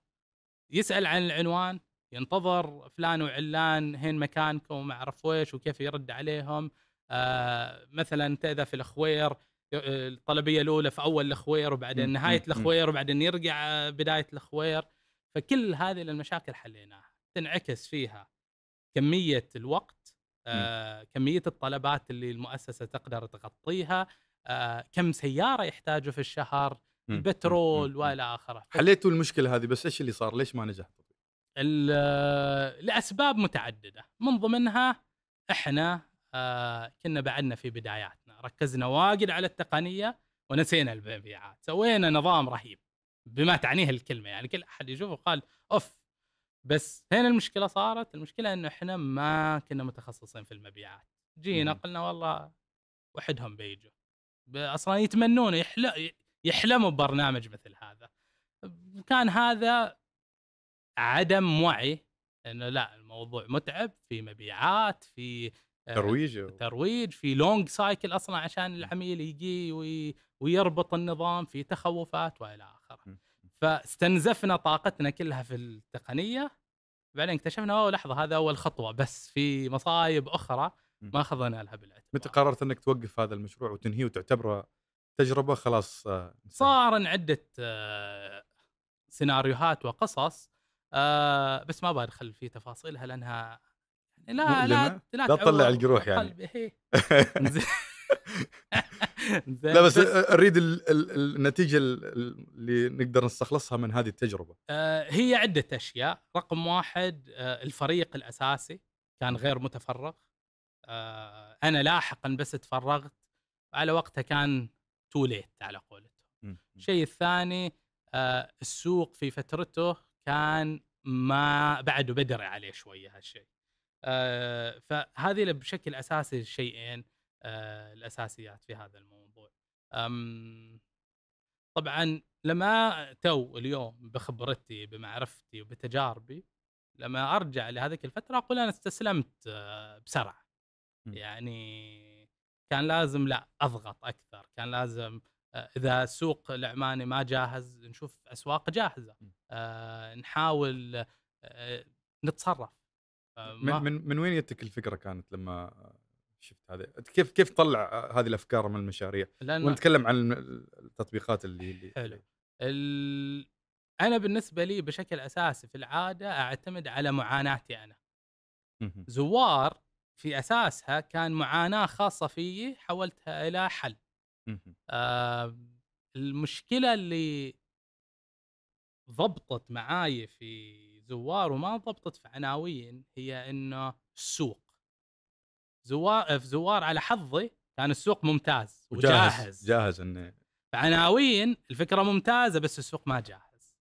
يسال عن العنوان ينتظر فلان وعلان هين مكانكم ما اعرف ويش وكيف يرد عليهم آه، مثلا تأذى في الخوير آه، الطلبيه الاولى في اول الخوير وبعدين نهايه الخوير وبعدين يرجع آه، بدايه الخوير فكل هذه المشاكل حليناها تنعكس فيها كميه الوقت آه، كميه الطلبات اللي المؤسسه تقدر تغطيها آه، كم سياره يحتاجه في الشهر البترول والى اخره حليتوا المشكله هذه بس ايش اللي صار ليش ما نجح لاسباب متعدده من ضمنها احنا آه، كنا بعدنا في بداياتنا ركزنا واجد على التقنيه ونسينا المبيعات سوينا نظام رهيب بما تعنيه الكلمه يعني كل احد يشوفه قال اوف بس هنا المشكله صارت المشكله انه احنا ما كنا متخصصين في المبيعات جينا قلنا والله وحدهم بيجوا اصلا يتمنون يحل... يحلموا ببرنامج مثل هذا كان هذا عدم وعي انه لا الموضوع متعب في مبيعات في آه، ترويج ترويج في لونج سايكل اصلا عشان العميل يجي وي ويربط النظام في تخوفات والى اخره فاستنزفنا طاقتنا كلها في التقنيه بعدين اكتشفنا اوه لحظه هذا اول خطوه بس في مصايب اخرى ما اخذنا لها بالاعتبار متى قررت انك توقف هذا المشروع وتنهيه وتعتبره تجربه خلاص آه، صار عده آه، سيناريوهات وقصص بس ما بدخل في تفاصيلها لانها لا لا لا, لا تطلع الجروح يعني إيه. لا بس اريد النتيجه اللي نقدر نستخلصها من هذه التجربه آه، هي عده اشياء رقم واحد آه، الفريق الاساسي كان غير متفرغ آه، انا لاحقا بس تفرغت على وقتها كان تو ليت على قولتهم الشيء الثاني السوق في فترته كان ما بعده بدري عليه شويه هالشيء آه، فهذه بشكل اساسي الشيئين آه، الاساسيات في هذا الموضوع طبعا لما تو اليوم بخبرتي بمعرفتي وبتجاربي لما ارجع لهذيك الفتره اقول انا استسلمت آه، بسرعه إمم. يعني كان لازم لا اضغط اكثر كان لازم اذا السوق العماني ما جاهز نشوف اسواق جاهزه إمم. نحاول نتصرف آه، من, من من وين جتك الفكره كانت لما شفت هذا كيف كيف تطلع هذه الافكار من المشاريع ونتكلم عن التطبيقات اللي, اللي حلو ال... انا بالنسبه لي بشكل اساسي في العاده اعتمد على معاناتي انا زوار في اساسها كان معاناه خاصه فيي حولتها الى حل آه المشكله اللي ضبطت معاي في زوار وما ضبطت في عناوين هي انه السوق زوار في آه، زوار على حظي كان السوق ممتاز وجاهز جاهز, جاهز انه فعناوين الفكره ممتازه بس السوق ما جاهز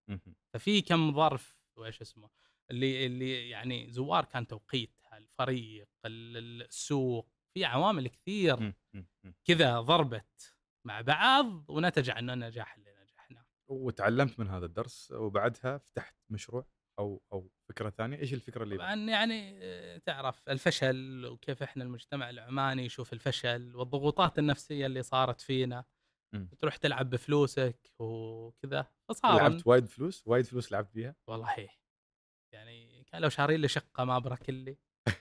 ففي كم ظرف وايش اسمه اللي اللي يعني زوار كان توقيتها الفريق السوق في عوامل كثير كذا ضربت مع بعض ونتج عن النجاح اللي نجحنا وتعلمت من هذا الدرس وبعدها فتحت مشروع او او فكره ثانيه ايش الفكره اللي طبعا يعني آه، تعرف الفشل وكيف احنا المجتمع العماني يشوف الفشل والضغوطات النفسيه اللي صارت فينا م. تروح تلعب بفلوسك وكذا فصار لعبت وايد فلوس وايد فلوس لعبت بيها والله هي. يعني كان لو شارين لي شقه ما برك لي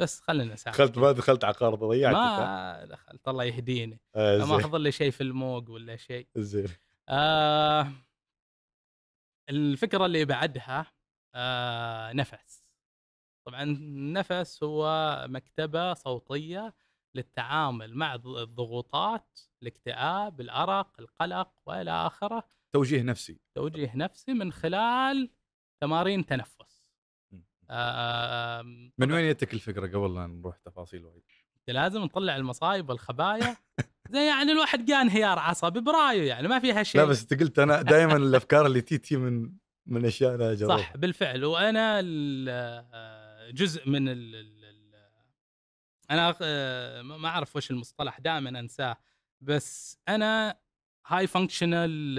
بس خلينا ساعه دخلت ما دخلت عقار ضيعت ما دخلت الله يهديني آه ما اخذ لي شيء في الموق ولا شيء زين آه الفكره اللي بعدها آه، نفس طبعا نفس هو مكتبه صوتيه للتعامل مع الضغوطات الاكتئاب الارق القلق والى اخره توجيه نفسي توجيه نفسي من خلال تمارين تنفس آه، آه، من وين جتك الفكره قبل لا نروح تفاصيل وايد لازم نطلع المصايب والخبايا زي يعني الواحد قال انهيار عصبي برايه يعني ما فيها شيء لا بس انت قلت انا دائما الافكار اللي تي تي من من اشياء انا جربت. صح بالفعل وانا آه، جزء من ال الـ انا آه، ما اعرف وش المصطلح دائما انساه بس انا هاي فانكشنال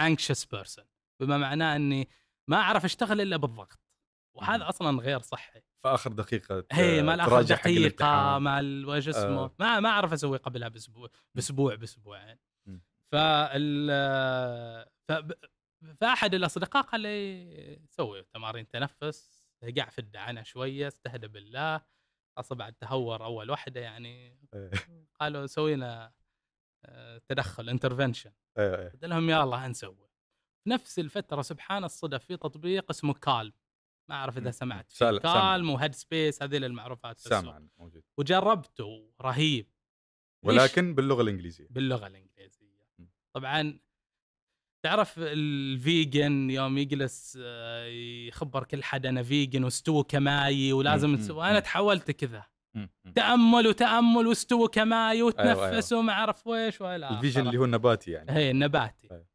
انكشس بيرسون بما معناه اني ما اعرف اشتغل الا بالضغط وهذا اصلا غير صحي في اخر دقيقه هي مال اخر دقيقه مال وش آه. اسمه آه. ما ما اعرف اسوي قبلها باسبوع باسبوع باسبوعين يعني. فال ف فاحد الاصدقاء قال لي سوي تمارين تنفس قاع في الدعانه شويه استهدى بالله خاصه بعد تهور اول واحده يعني إيه. قالوا سوينا آه، تدخل انترفنشن إيه، إيه. قلت لهم يلا هنسوي نفس الفتره سبحان الصدف في تطبيق اسمه كالم ما اعرف اذا سمعت كالم وهيد سبيس هذه المعروفات سامع موجود وجربته رهيب ولكن باللغه الانجليزيه باللغه الانجليزيه طبعا تعرف الفيجن يوم يجلس آه، يخبر كل حد انا فيجن واستوى كماي ولازم تسوي انا تحولت كذا تامل وتامل واستوى كماي أيوة، أيوة. وتنفس وما اعرف ويش ولا الفيجن اللي هو النباتي يعني اي النباتي أيوة.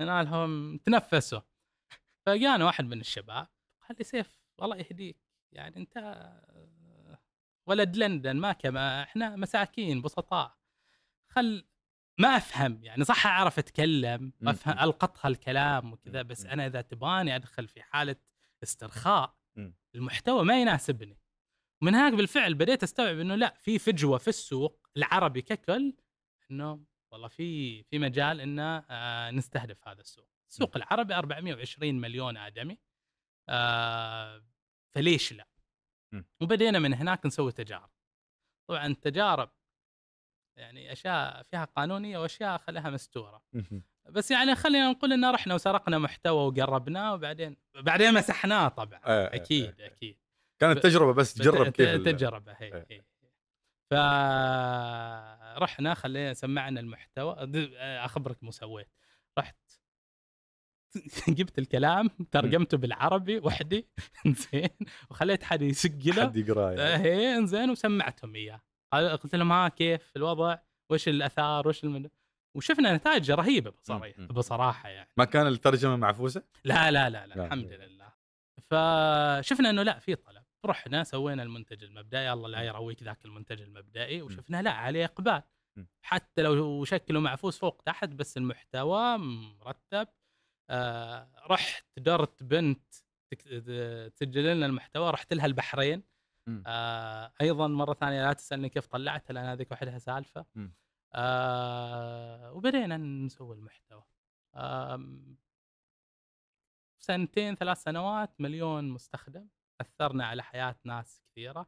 انا لهم تنفسوا فجانا واحد من الشباب قال لي سيف الله يهديك يعني انت آه، ولد لندن ما كما احنا مساكين بسطاء خل ما افهم يعني صح اعرف اتكلم افهم القطها الكلام وكذا بس انا اذا تباني ادخل في حاله استرخاء المحتوى ما يناسبني من هناك بالفعل بديت استوعب انه لا في فجوه في السوق العربي ككل انه والله في في مجال انه آه نستهدف هذا السوق السوق العربي 420 مليون ادمي آه فليش لا وبدينا من هناك نسوي تجارب طبعا التجارب يعني اشياء فيها قانونيه واشياء خليها مستوره بس يعني خلينا نقول ان رحنا وسرقنا محتوى وقربناه وبعدين بعدين مسحناه طبعا آه اكيد آه اكيد كانت تجربه بس تجرب كيف تجربه هي, إيه. هي. هي. فرحنا خلينا سمعنا المحتوى اخبرك مو سويت رحت جبت الكلام ترجمته بالعربي وحدي زين وخليت حد يسجله حد يقراه يعني. ايه زين وسمعتهم اياه قلت لهم ها كيف الوضع وش الاثار وش المد... وشفنا نتائج رهيبه بصراحه بصراحه يعني ما كان الترجمه معفوسه؟ لا لا لا, لا, الحمد لله فشفنا انه لا في طلب رحنا سوينا المنتج المبدئي الله لا يرويك ذاك المنتج المبدئي وشفنا لا عليه اقبال حتى لو شكله معفوس فوق تحت بس المحتوى مرتب آه رحت درت بنت تسجل لنا المحتوى رحت لها البحرين آه ايضا مره ثانيه لا تسالني كيف طلعتها لان هذيك وحدها سالفه آه وبدينا نسوي المحتوى آه سنتين ثلاث سنوات مليون مستخدم اثرنا على حياه ناس كثيره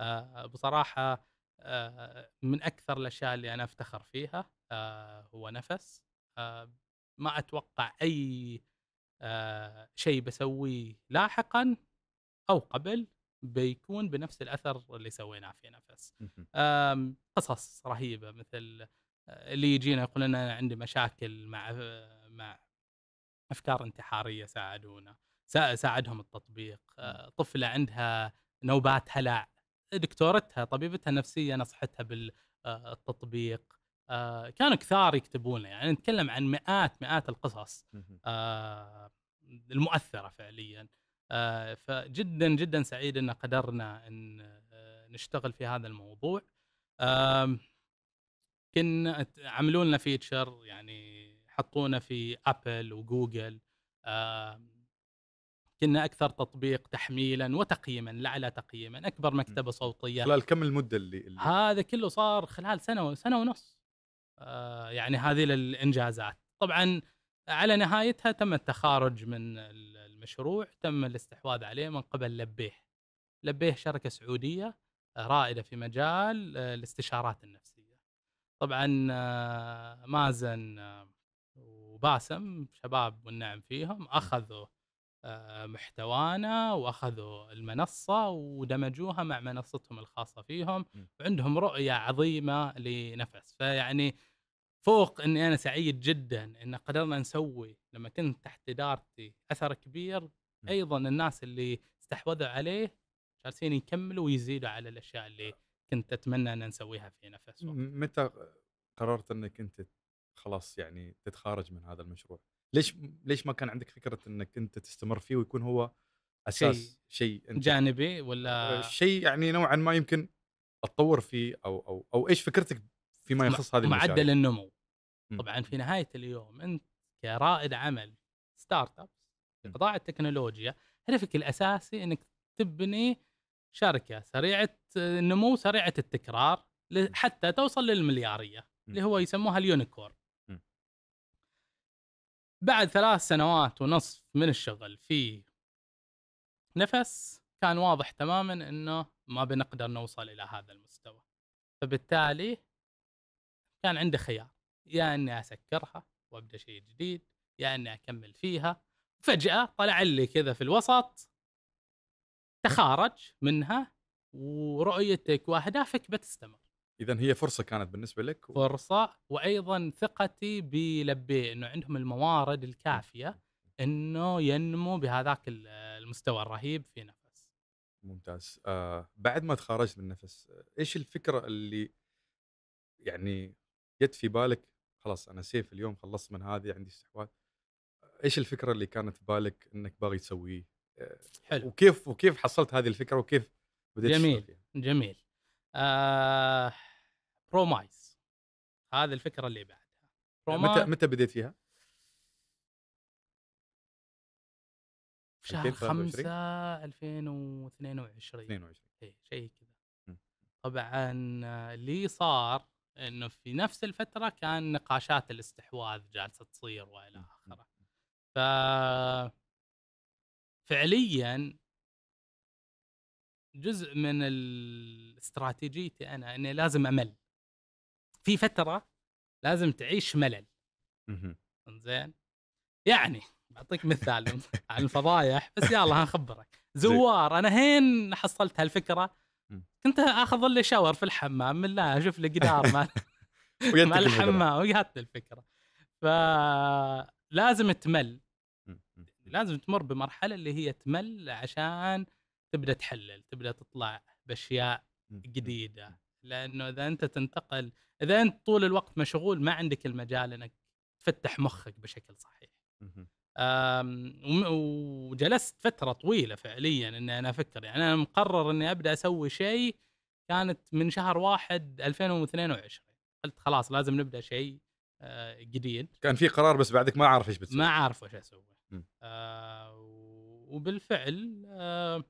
آه بصراحه آه من اكثر الاشياء اللي انا افتخر فيها آه هو نفس آه ما اتوقع اي آه شيء بسويه لاحقا او قبل بيكون بنفس الاثر اللي سويناه في نفس قصص رهيبه مثل آه، اللي يجينا يقول لنا انا عندي مشاكل مع مع افكار انتحاريه ساعدونا ساعدهم التطبيق آه، طفله عندها نوبات هلع دكتورتها طبيبتها النفسيه نصحتها بالتطبيق آه، كانوا كثار يكتبون يعني نتكلم عن مئات مئات القصص المؤثره فعليا آه، فجدا جدا سعيد ان قدرنا ان آه، نشتغل في هذا الموضوع كنا عملوا لنا فيتشر يعني حطونا في ابل وجوجل كنا اكثر تطبيق تحميلا وتقييما لعل تقييما اكبر مكتبه صوتيه خلال كم المده اللي, اللي هذا كله صار خلال سنه سنه ونص آه، يعني هذه الانجازات طبعا على نهايتها تم التخارج من الـ المشروع تم الاستحواذ عليه من قبل لبيه لبيه شركة سعودية آه، رائدة في مجال آه، الاستشارات النفسية طبعا آه، مازن وباسم شباب والنعم فيهم أخذوا محتوانا واخذوا المنصه ودمجوها مع منصتهم الخاصه فيهم وعندهم رؤيه عظيمه لنفس فيعني فوق اني انا سعيد جدا ان قدرنا نسوي لما كنت تحت ادارتي اثر كبير ايضا الناس اللي استحوذوا عليه جالسين يكملوا ويزيدوا على الاشياء اللي كنت اتمنى ان نسويها في نفس الوقت. متى قررت انك انت خلاص يعني تتخارج من هذا المشروع؟ ليش ليش ما كان عندك فكره انك انت تستمر فيه ويكون هو اساس شيء شي جانبي ولا آه، شيء يعني نوعا ما يمكن اتطور فيه او او او ايش فكرتك فيما يخص هذه المشاريع معدل النمو م. طبعا في نهايه اليوم انت كرائد عمل ستارت اب في قطاع التكنولوجيا هدفك الاساسي انك تبني شركه سريعه النمو سريعه التكرار حتى توصل للملياريه اللي هو يسموها اليونيكورن بعد ثلاث سنوات ونصف من الشغل في نفس كان واضح تماما انه ما بنقدر نوصل الى هذا المستوى فبالتالي كان عنده خيار يا اني اسكرها وابدا شيء جديد يا اني اكمل فيها فجاه طلع لي كذا في الوسط تخارج منها ورؤيتك واهدافك بتستمر اذا هي فرصه كانت بالنسبه لك و... فرصه وايضا ثقتي بلبي انه عندهم الموارد الكافيه انه ينمو بهذاك المستوى الرهيب في نفس ممتاز آه بعد ما تخرجت من نفس ايش الفكره اللي يعني جت في بالك خلاص انا سيف اليوم خلصت من هذه عندي استحواذ ايش الفكره اللي كانت في بالك انك باغي تسويه؟ آه، حلو وكيف وكيف حصلت هذه الفكره وكيف بديت جميل فيها؟ جميل آه برومايز هذه الفكره اللي بعدها يعني متى متى بديت فيها؟ شهر 5 2022 22 اي شيء كذا طبعا آه، اللي صار انه في نفس الفتره كان نقاشات الاستحواذ جالسه تصير والى اخره ف فعليا جزء من استراتيجيتي انا اني لازم امل في فتره لازم تعيش ملل زين يعني بعطيك مثال عن الفضايح بس يلا هنخبرك زوار انا هين حصلت هالفكره كنت اخذ لي شاور في الحمام من لا اشوف لي جدار مع مع الحمام وجهت الفكره فلازم تمل لازم تمر بمرحله اللي هي تمل عشان تبدا تحلل تبدا تطلع باشياء جديده لانه اذا انت تنتقل اذا انت طول الوقت مشغول ما عندك المجال انك تفتح مخك بشكل صحيح وجلست فتره طويله فعليا اني انا افكر يعني انا مقرر اني ابدا اسوي شيء كانت من شهر واحد 2022 قلت خلاص لازم نبدا شيء آه، جديد كان في قرار بس بعدك ما عارف ايش بتسوي ما عارف ايش اسوي آه وبالفعل آه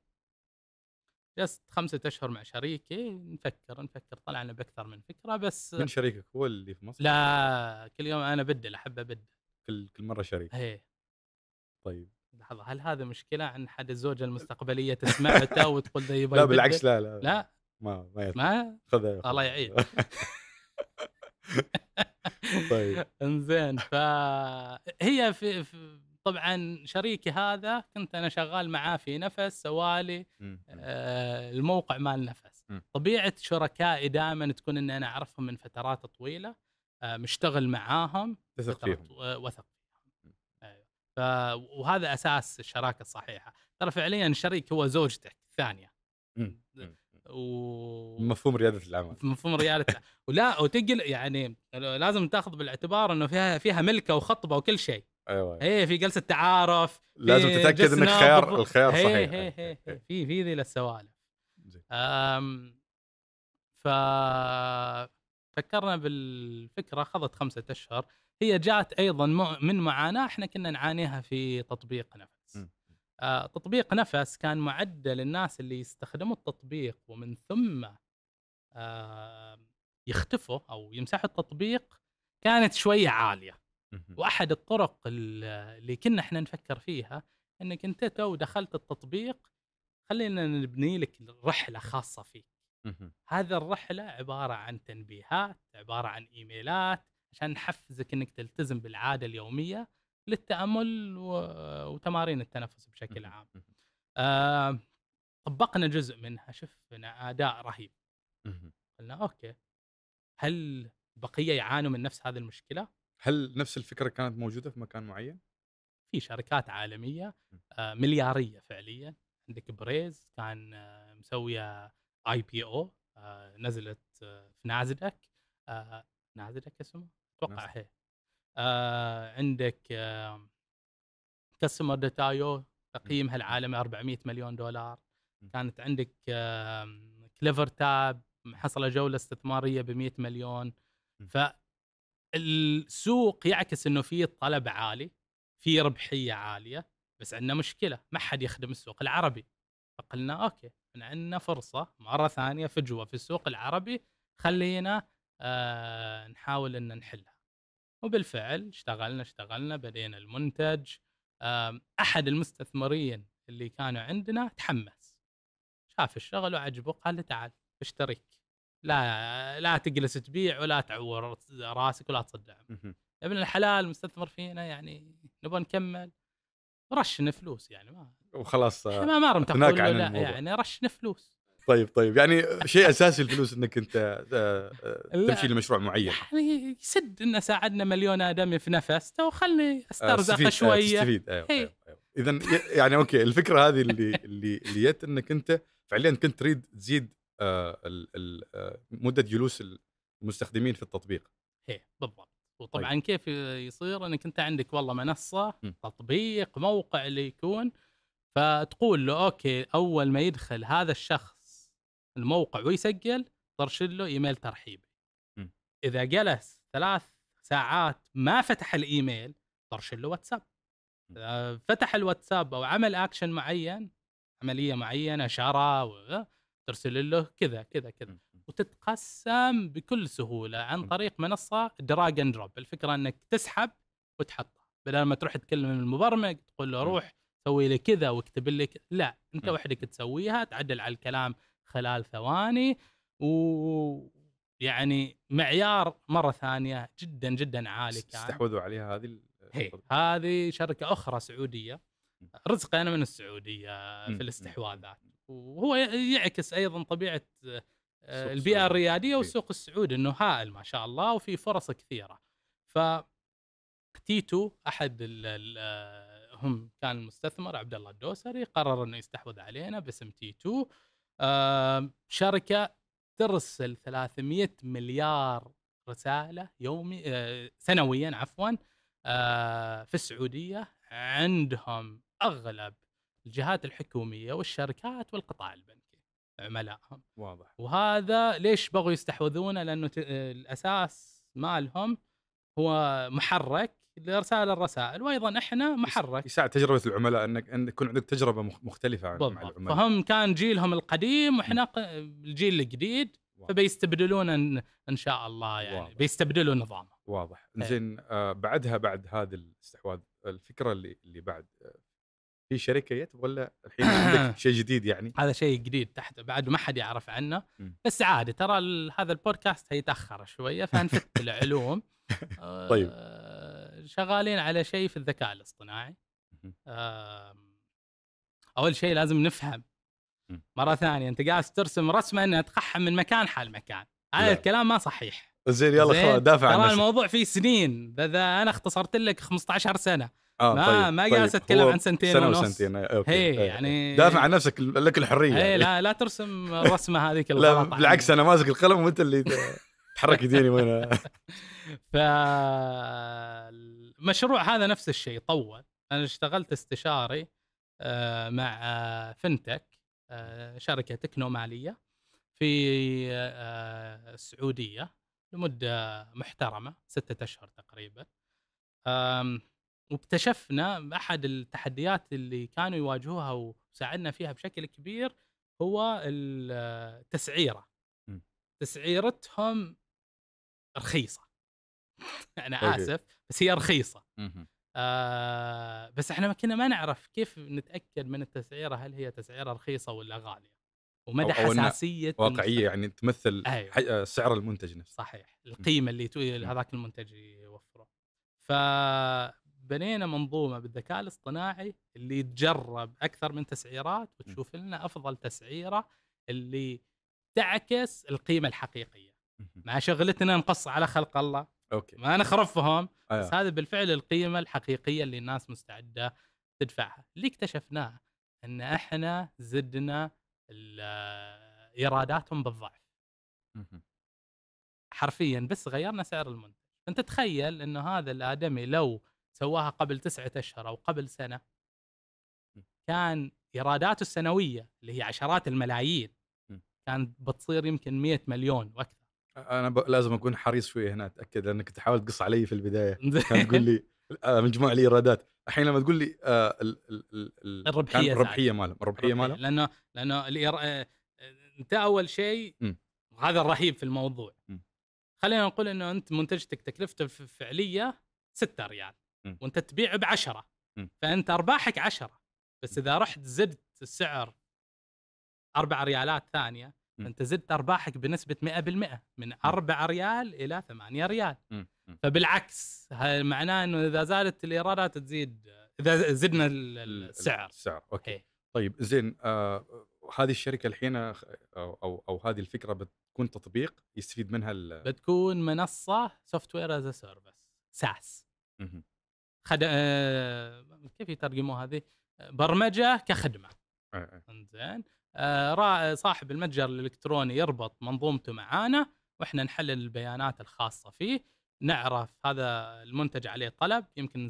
جلست خمسة اشهر مع شريكي نفكر نفكر طلعنا باكثر من فكره بس من شريكك هو اللي في مصر؟ لا كل يوم انا بدل احب ابدل كل كل مره شريك ايه طيب لحظه هل هذا مشكله عن حد الزوجه المستقبليه تسمعته وتقول ده يبغى لا بالعكس لا لا لا ما ما يطلع. ما خذها الله يعين طيب انزين فهي في, في طبعا شريكي هذا كنت انا شغال معاه في نفس سوالي آه الموقع مال نفس طبيعه شركائي دائما تكون ان انا اعرفهم من فترات طويله آه مشتغل معاهم تثق فيهم آه، وثق وهذا اساس الشراكه الصحيحه ترى فعليا الشريك هو زوجتك الثانيه و... مفهوم رياده الاعمال مفهوم رياده ولا وتقل يعني لازم تاخذ بالاعتبار انه فيها فيها ملكه وخطبه وكل شيء ايوه, أيوة. هي في جلسه تعارف لازم تتاكد انك خيار الخيار هي صحيح هي هي في في ذي السوالف ف فكرنا بالفكره اخذت خمسة اشهر هي جاءت ايضا من معاناه احنا كنا نعانيها في تطبيق نفس آه تطبيق نفس كان معدل الناس اللي يستخدموا التطبيق ومن ثم آه يختفوا او يمسحوا التطبيق كانت شويه عاليه واحد الطرق اللي كنا احنا نفكر فيها انك انت تو دخلت التطبيق خلينا نبني لك رحله خاصه فيك هذا الرحله عباره عن تنبيهات عباره عن ايميلات عشان نحفزك انك تلتزم بالعاده اليوميه للتامل و... وتمارين التنفس بشكل عام آه، طبقنا جزء منها شفنا اداء رهيب قلنا اوكي هل بقيه يعانوا من نفس هذه المشكله هل نفس الفكره كانت موجوده في مكان معين في شركات عالميه آه، ملياريه فعليا عندك بريز كان آه، مسويه اي بي او آه، نزلت آه، في نازدك آه، نازدك اسمه؟ اتوقع هي عندك كاستمر دوت اي تقييمها العالمي 400 مليون دولار كانت عندك كليفر تاب حصل جوله استثماريه ب 100 مليون فالسوق يعكس انه في طلب عالي في ربحيه عاليه بس عندنا مشكله ما حد يخدم السوق العربي فقلنا اوكي من عندنا فرصه مره ثانيه فجوه في السوق العربي خلينا آه نحاول ان نحلها وبالفعل اشتغلنا اشتغلنا بدينا المنتج آه احد المستثمرين اللي كانوا عندنا تحمس شاف الشغل وعجبه قال لي تعال اشتريك لا لا تجلس تبيع ولا تعور راسك ولا تصدع. ابن الحلال مستثمر فينا يعني نبغى نكمل رشنا فلوس يعني ما وخلاص آه، ما ما هناك عن لا الموضوع. يعني رشنا فلوس طيب طيب يعني شيء اساسي الفلوس انك انت آه، آه، تمشي لمشروع معين يعني سد انه ساعدنا مليون ادمي في نفس تو خلني استرزق شويه تستفيد ايوه, إيه. أيوة, أيوة. اذا يعني اوكي الفكره هذه اللي اللي اللي جت انك انت فعليا كنت تريد تزيد مده جلوس المستخدمين في التطبيق اي بالضبط وطبعا طيب. كيف يصير انك انت عندك والله منصه م. تطبيق موقع اللي يكون فتقول له اوكي اول ما يدخل هذا الشخص الموقع ويسجل ترشد له ايميل ترحيبي م. اذا جلس ثلاث ساعات ما فتح الايميل ترشد له واتساب اذا فتح الواتساب او عمل اكشن معين عمليه معينه شرى أه، ترسل له كذا كذا كذا وتتقسم بكل سهوله عن طريق منصه دراج اند دروب الفكره انك تسحب وتحطها بدل ما تروح تكلم المبرمج تقول له روح سوي لي كذا واكتب لي كذا. لا انت وحدك تسويها تعدل على الكلام خلال ثواني و يعني معيار مره ثانيه جدا جدا عالي كان استحوذوا عليها هذه هذه شركه اخرى سعوديه رزقي انا من السعوديه في الاستحواذات وهو يعكس ايضا طبيعه آه، البيئه الرياديه والسوق السعودي انه هائل ما شاء الله وفي فرص كثيره ف تيتو احد آه، هم كان المستثمر عبد الله الدوسري قرر انه يستحوذ علينا باسم تي 2 آه شركه ترسل 300 مليار رساله يومي آه سنويا عفوا آه في السعوديه عندهم اغلب الجهات الحكوميه والشركات والقطاع البنكي عملائهم واضح وهذا ليش بغوا يستحوذونه لانه آه، الاساس مالهم هو محرك لارسال الرسائل وايضا احنا محرك يساعد تجربه العملاء انك ان يكون عندك تجربه مختلفه عن بالضبط. مع العملاء فهم كان جيلهم القديم واحنا الجيل الجديد فبيستبدلون ان, شاء الله يعني واضح. بيستبدلوا نظام واضح إيه. زين آه بعدها بعد هذا الاستحواذ الفكره اللي اللي بعد آه، في شركه جت ولا الحين عندك شيء جديد يعني؟ هذا شيء جديد تحت بعد ما حد يعرف عنه بس عادي ترى هذا البودكاست هيتاخر شويه فنفت العلوم آه، طيب شغالين على شيء في الذكاء الاصطناعي اول شيء لازم نفهم مره ثانيه انت قاعد ترسم رسمه انها تقحم من مكان حال مكان هذا الكلام ما صحيح زين يلا دافع عن الموضوع فيه سنين اذا انا اختصرت لك 15 سنه آه ما طيب ما جالس طيب. اتكلم عن سنتين سنه ونص سنتين أوكي. هي يعني دافع عن نفسك لك الحريه يعني. لا لا ترسم الرسمه هذيك لا بالعكس انا ماسك القلم وانت اللي تحرك يديني وين فالمشروع هذا نفس الشيء طول انا اشتغلت استشاري آه، مع آه، فنتك آه، شركه تكنو ماليه في السعوديه لمده محترمه ستة اشهر تقريبا واكتشفنا احد التحديات اللي كانوا يواجهوها وساعدنا فيها بشكل كبير هو التسعيره تسعيرتهم رخيصه انا اسف بس هي رخيصه آه بس احنا ما كنا ما نعرف كيف نتاكد من التسعيره هل هي تسعيره رخيصه ولا غاليه ومدى أو حساسيه واقعيه يعني تمثل أيوة. سعر المنتج نفسه صحيح القيمه اللي هذاك المنتج يوفره فبنينا منظومه بالذكاء الاصطناعي اللي تجرب اكثر من تسعيرات وتشوف لنا افضل تسعيره اللي تعكس القيمه الحقيقيه مع شغلتنا نقص على خلق الله اوكي ما انا خرفهم بس آه. هذا بالفعل القيمه الحقيقيه اللي الناس مستعده تدفعها اللي اكتشفناه ان احنا زدنا ايراداتهم بالضعف حرفيا بس غيرنا سعر المنتج انت تخيل انه هذا الادمي لو سواها قبل تسعة اشهر او قبل سنه كان ايراداته السنويه اللي هي عشرات الملايين كانت بتصير يمكن 100 مليون واكثر انا ب... لازم اكون حريص شويه هنا اتاكد لانك تحاول تقص علي في البدايه كانت تقول لي مجموع الايرادات الحين لما تقول لي آه، ال... ال... ال... الربحيه الربحيه مالهم الربحيه مالهم لانه لانه الإير... آه، انت اول شيء هذا الرهيب في الموضوع خلينا نقول انه انت منتجتك تكلفته الفعليه 6 ريال وانت تبيع ب 10 فانت ارباحك 10 بس اذا رحت زدت السعر 4 ريالات ثانيه فانت زدت ارباحك بنسبه 100% من 4 ريال الى 8 ريال فبالعكس معناه انه اذا زادت الايرادات تزيد اذا زدنا السعر السعر اوكي إيه. طيب زين آه هذه الشركه الحين آه، او او, أو هذه الفكره بتكون تطبيق يستفيد منها ال... بتكون منصه سوفت وير از سيرفيس ساس خد... آه كيف يترجموا هذه آه، برمجه كخدمه إيه، إيه. زين آه، صاحب المتجر الالكتروني يربط منظومته معانا واحنا نحلل البيانات الخاصه فيه نعرف هذا المنتج عليه طلب يمكن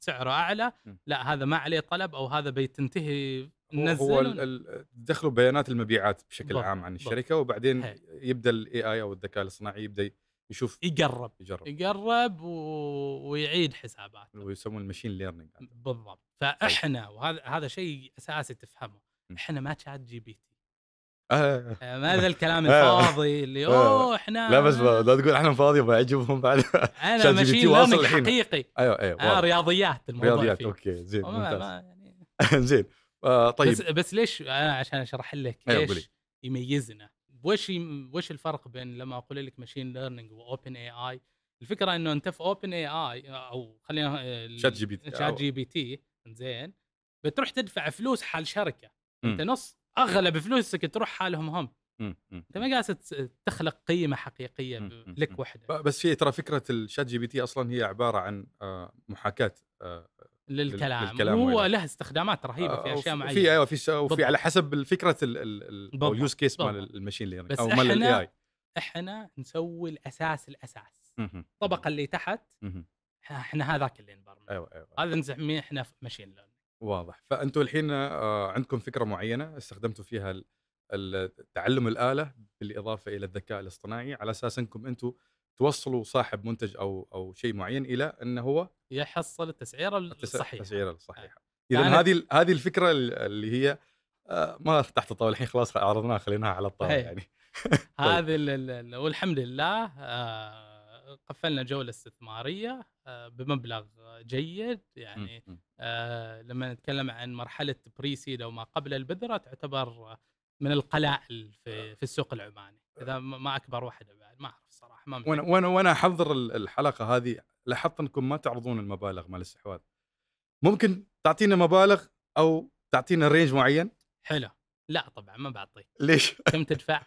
سعره اعلى لا هذا ما عليه طلب او هذا بتنتهي نزل هو دخلوا بيانات المبيعات بشكل بل عام عن الشركه بل وبعدين هي. يبدا الاي اي او الذكاء الاصطناعي يبدا يشوف يقرب يجرب يقرب و... ويعيد حساباته ويسمون المشين ليرنينج بالضبط طيب. فاحنا وهذا هذا شيء اساسي تفهمه احنا ما تشات جي بي تي ما هذا الكلام الفاضي اللي اوه احنا لا بس لا تقول احنا فاضي بعجبهم بعد انا ماشين ليرنينج حقيقي ايوه ايوه آه رياضيات الموضوع رياضيات فيه. اوكي زين ممتاز يعني. زين آه طيب بس بس ليش انا عشان اشرح لك أيوة، ليش يميزنا وش وش الفرق بين لما اقول لك ماشين ليرنينج واوبن اي اي الفكره انه انت في اوبن اي اي او خلينا شات جي بي تي شات جي بي تي زين بتروح تدفع فلوس حال شركه انت نص اغلب فلوسك تروح حالهم هم انت ما قاعد تخلق قيمه حقيقيه لك وحده بس في ترى فكره الشات جي بي تي اصلا هي عباره عن آه، محاكاه آه، للكلام, للكلام هو له استخدامات رهيبه في آه، اشياء معينه في ايوه في وفي على حسب فكره اليوز كيس مال المشين ليرنينج او مال الاي اي احنا نسوي الاساس الاساس الطبقه اللي تحت احنا هذاك اللي نبرمج ايوه ايوه هذا نسميه احنا ماشين ليرنينج واضح، فأنتم الحين آه، عندكم فكرة معيّنة استخدمتوا فيها تعلُّم الآلة بالإضافة إلى الذكاء الاصطناعي، على أساس أنكم أنتم توصّلوا صاحب منتج أو أو شيء معيّن إلى انه هو يحصّل التسعيرة الصحيحة. التسعيرة الصحيحه الصحيحة. إذًا هذه هذه الفكرة اللي هي آه، ما تحت الطاولة الحين خلاص عرضناها خليناها على الطاولة يعني. طيب. هذه والحمد لله آه، قفلنا جوله استثماريه آه، بمبلغ جيد يعني آه، لما نتكلم عن مرحله بري سيد او ما قبل البذره تعتبر من القلائل في آه. في السوق العماني اذا ما اكبر واحده بعد ما اعرف صراحه ما وانا وانا وانا احضر الحلقه هذه لاحظت انكم ما تعرضون المبالغ مال الاستحواذ ممكن تعطينا مبالغ او تعطينا رينج معين حلو لا طبعا ما بعطيك ليش كم تدفع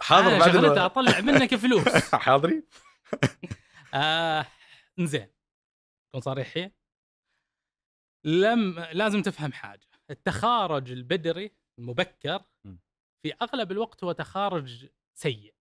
حاضر بعد شغلتها اطلع منك فلوس حاضرين آه زين اكون صريحين لم لازم تفهم حاجه التخارج البدري المبكر في اغلب الوقت هو تخارج سيء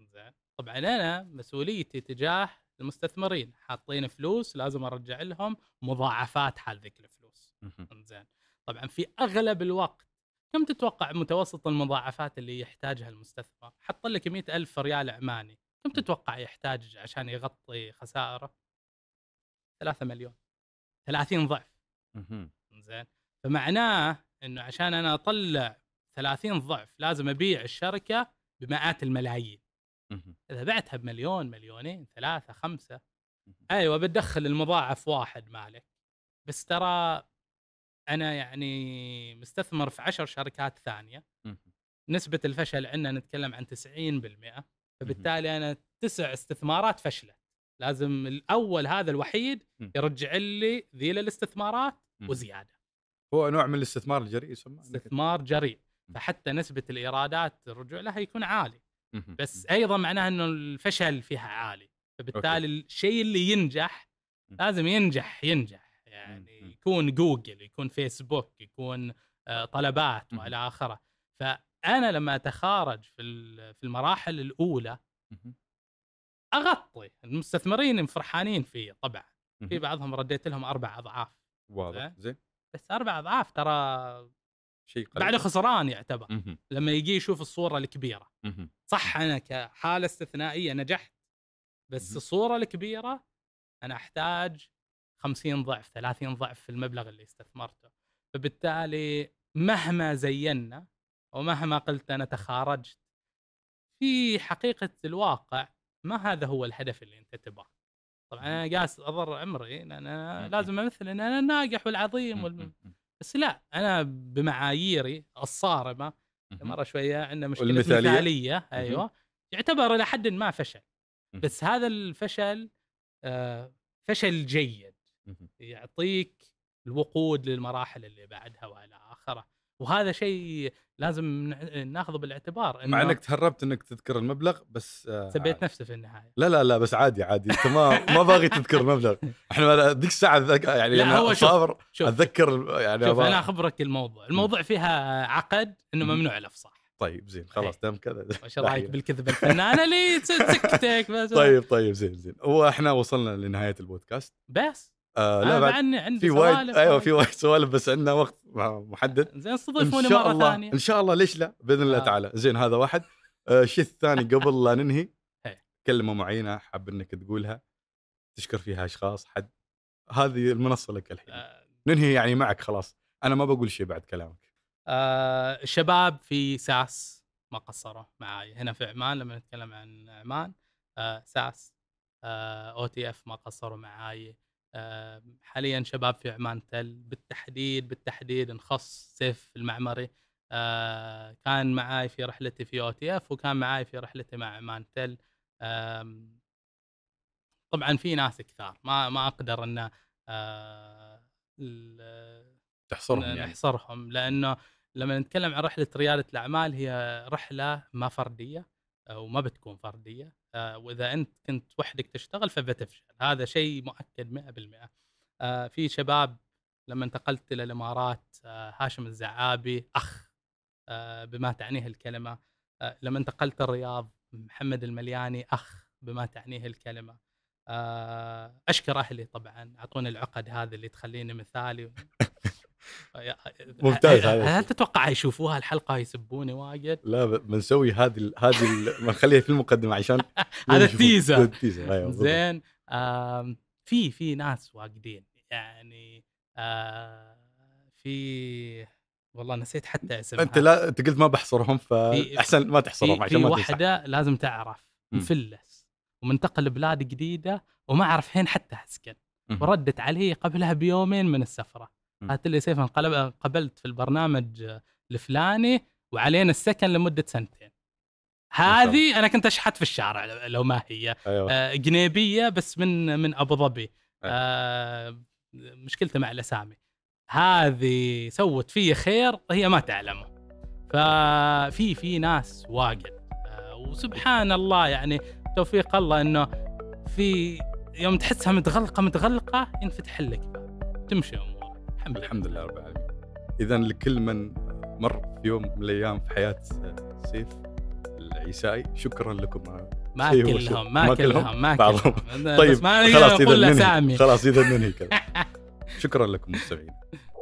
زين طبعا انا مسؤوليتي تجاه المستثمرين حاطين فلوس لازم ارجع لهم مضاعفات حال ذيك الفلوس زين طبعا في اغلب الوقت كم تتوقع متوسط المضاعفات اللي يحتاجها المستثمر حط لك 100000 ريال عماني كم تتوقع يحتاج عشان يغطي خسائره؟ 3 مليون 30 ضعف زين فمعناه انه عشان انا اطلع 30 ضعف لازم ابيع الشركه بمئات الملايين اذا بعتها بمليون مليونين ثلاثه خمسه ايوه بتدخل المضاعف واحد مالك بس ترى انا يعني مستثمر في عشر شركات ثانيه نسبه الفشل عندنا نتكلم عن 90% فبالتالي انا تسع استثمارات فشلت لازم الاول هذا الوحيد يرجع لي ذي الاستثمارات وزياده هو نوع من الاستثمار الجريء يسمى استثمار جريء فحتى نسبه الايرادات الرجوع لها يكون عالي بس ايضا معناها انه الفشل فيها عالي فبالتالي الشيء اللي ينجح لازم ينجح ينجح يعني يكون جوجل يكون فيسبوك يكون آه، طلبات والى اخره ف انا لما اتخارج في في المراحل الاولى اغطي المستثمرين فرحانين فيه طبعا في بعضهم رديت لهم اربع اضعاف واضح زين بس اربع اضعاف ترى شيء قليل. بعد خسران يعتبر لما يجي يشوف الصوره الكبيره صح انا كحاله استثنائيه نجحت بس الصوره الكبيره انا احتاج 50 ضعف 30 ضعف في المبلغ اللي استثمرته فبالتالي مهما زينا ومهما قلت انا تخارجت في حقيقه الواقع ما هذا هو الهدف اللي انت تبغاه طبعا انا قاس اضر عمري لان انا لازم امثل ان انا الناجح والعظيم وال... بس لا انا بمعاييري الصارمه مره شويه عندنا مشكله المثاليه مثاليه ايوه يعتبر الى حد ما فشل بس هذا الفشل آه، فشل جيد يعطيك الوقود للمراحل اللي بعدها والى اخره وهذا شيء لازم إيه، ناخذه بالاعتبار إنه مع انك تهربت انك تذكر المبلغ بس آه، سبيت نفسه في النهايه لا لا لا بس عادي عادي انت ما ما باغي تذكر المبلغ احنا ذيك الساعه يعني لا هو صابر شوف اتذكر يعني شوف انا اخبرك الموضوع الموضوع فيها عقد انه ممنوع الافصاح طيب زين إيه. خلاص دام كذا الله رايك بالكذبه الفنانه اللي تسكتك بس طيب طيب زين زين واحنا وصلنا لنهايه البودكاست بس آه لا بعد عندي في وايد ايوه في وايد سوالف بس عندنا وقت محدد زين استضيفوني مره الله ثانيه ان شاء الله ليش لا باذن الله آه. تعالى زين هذا واحد الشيء آه الثاني قبل لا ننهي إيه. كلمه معينه حاب انك تقولها تشكر فيها اشخاص حد هذه المنصه لك الحين آه. ننهي يعني معك خلاص انا ما بقول شيء بعد كلامك آه الشباب في ساس ما قصروا معي هنا في عمان لما نتكلم عن عمان آه ساس آه، او تي اف ما قصروا معاي حاليا شباب في عمان تل بالتحديد بالتحديد نخص سيف المعمري كان معاي في رحلتي في او تي اف وكان معاي في رحلتي مع عمان تل طبعا في ناس كثار ما ما اقدر ان تحصرهم يعني. نحصرهم لانه لما نتكلم عن رحله رياده الاعمال هي رحله ما فرديه وما بتكون فرديه آه، واذا انت كنت وحدك تشتغل فبتفشل هذا شيء مؤكد 100% آه، في شباب لما انتقلت الى الامارات آه، هاشم الزعابي اخ بما تعنيه الكلمه لما انتقلت الرياض محمد الملياني اخ بما تعنيه الكلمه اشكر اهلي طبعا اعطوني العقد هذه اللي تخليني مثالي ممتاز هذا هل تتوقع يشوفوها الحلقه يسبوني واجد؟ لا بنسوي هذه هذه بنخليها في المقدمه عشان هذا التيزر أيوة، زين في في ناس واجدين يعني في والله نسيت حتى اسمها انت لا انت قلت ما بحصرهم فاحسن ما تحصرهم عشان في ما واحده لازم تعرف مفلس ومنتقل بلاد جديده وما اعرف حين حتى اسكن وردت علي قبلها بيومين من السفره قالت لي سيف انا قبلت في البرنامج الفلاني وعلينا السكن لمده سنتين هذه انا كنت اشحت في الشارع لو ما هي أيوة. آه جنيبيه بس من من ابو ظبي أيوة. آه مشكلته مع الاسامي هذه سوت في خير هي ما تعلمه ففي في ناس واجد آه وسبحان الله يعني توفيق الله انه في يوم تحسها متغلقه متغلقه ينفتح لك باب تمشي الحمد, لله الحمد لله رب العالمين اذا لكل من مر في يوم من الايام في حياه سيف العيسائي شكرا لكم ما أيوة، كلهم ما كلهم ما كلهم طيب خلاص اذا خلاص اذا ننهي شكرا لكم مستمعين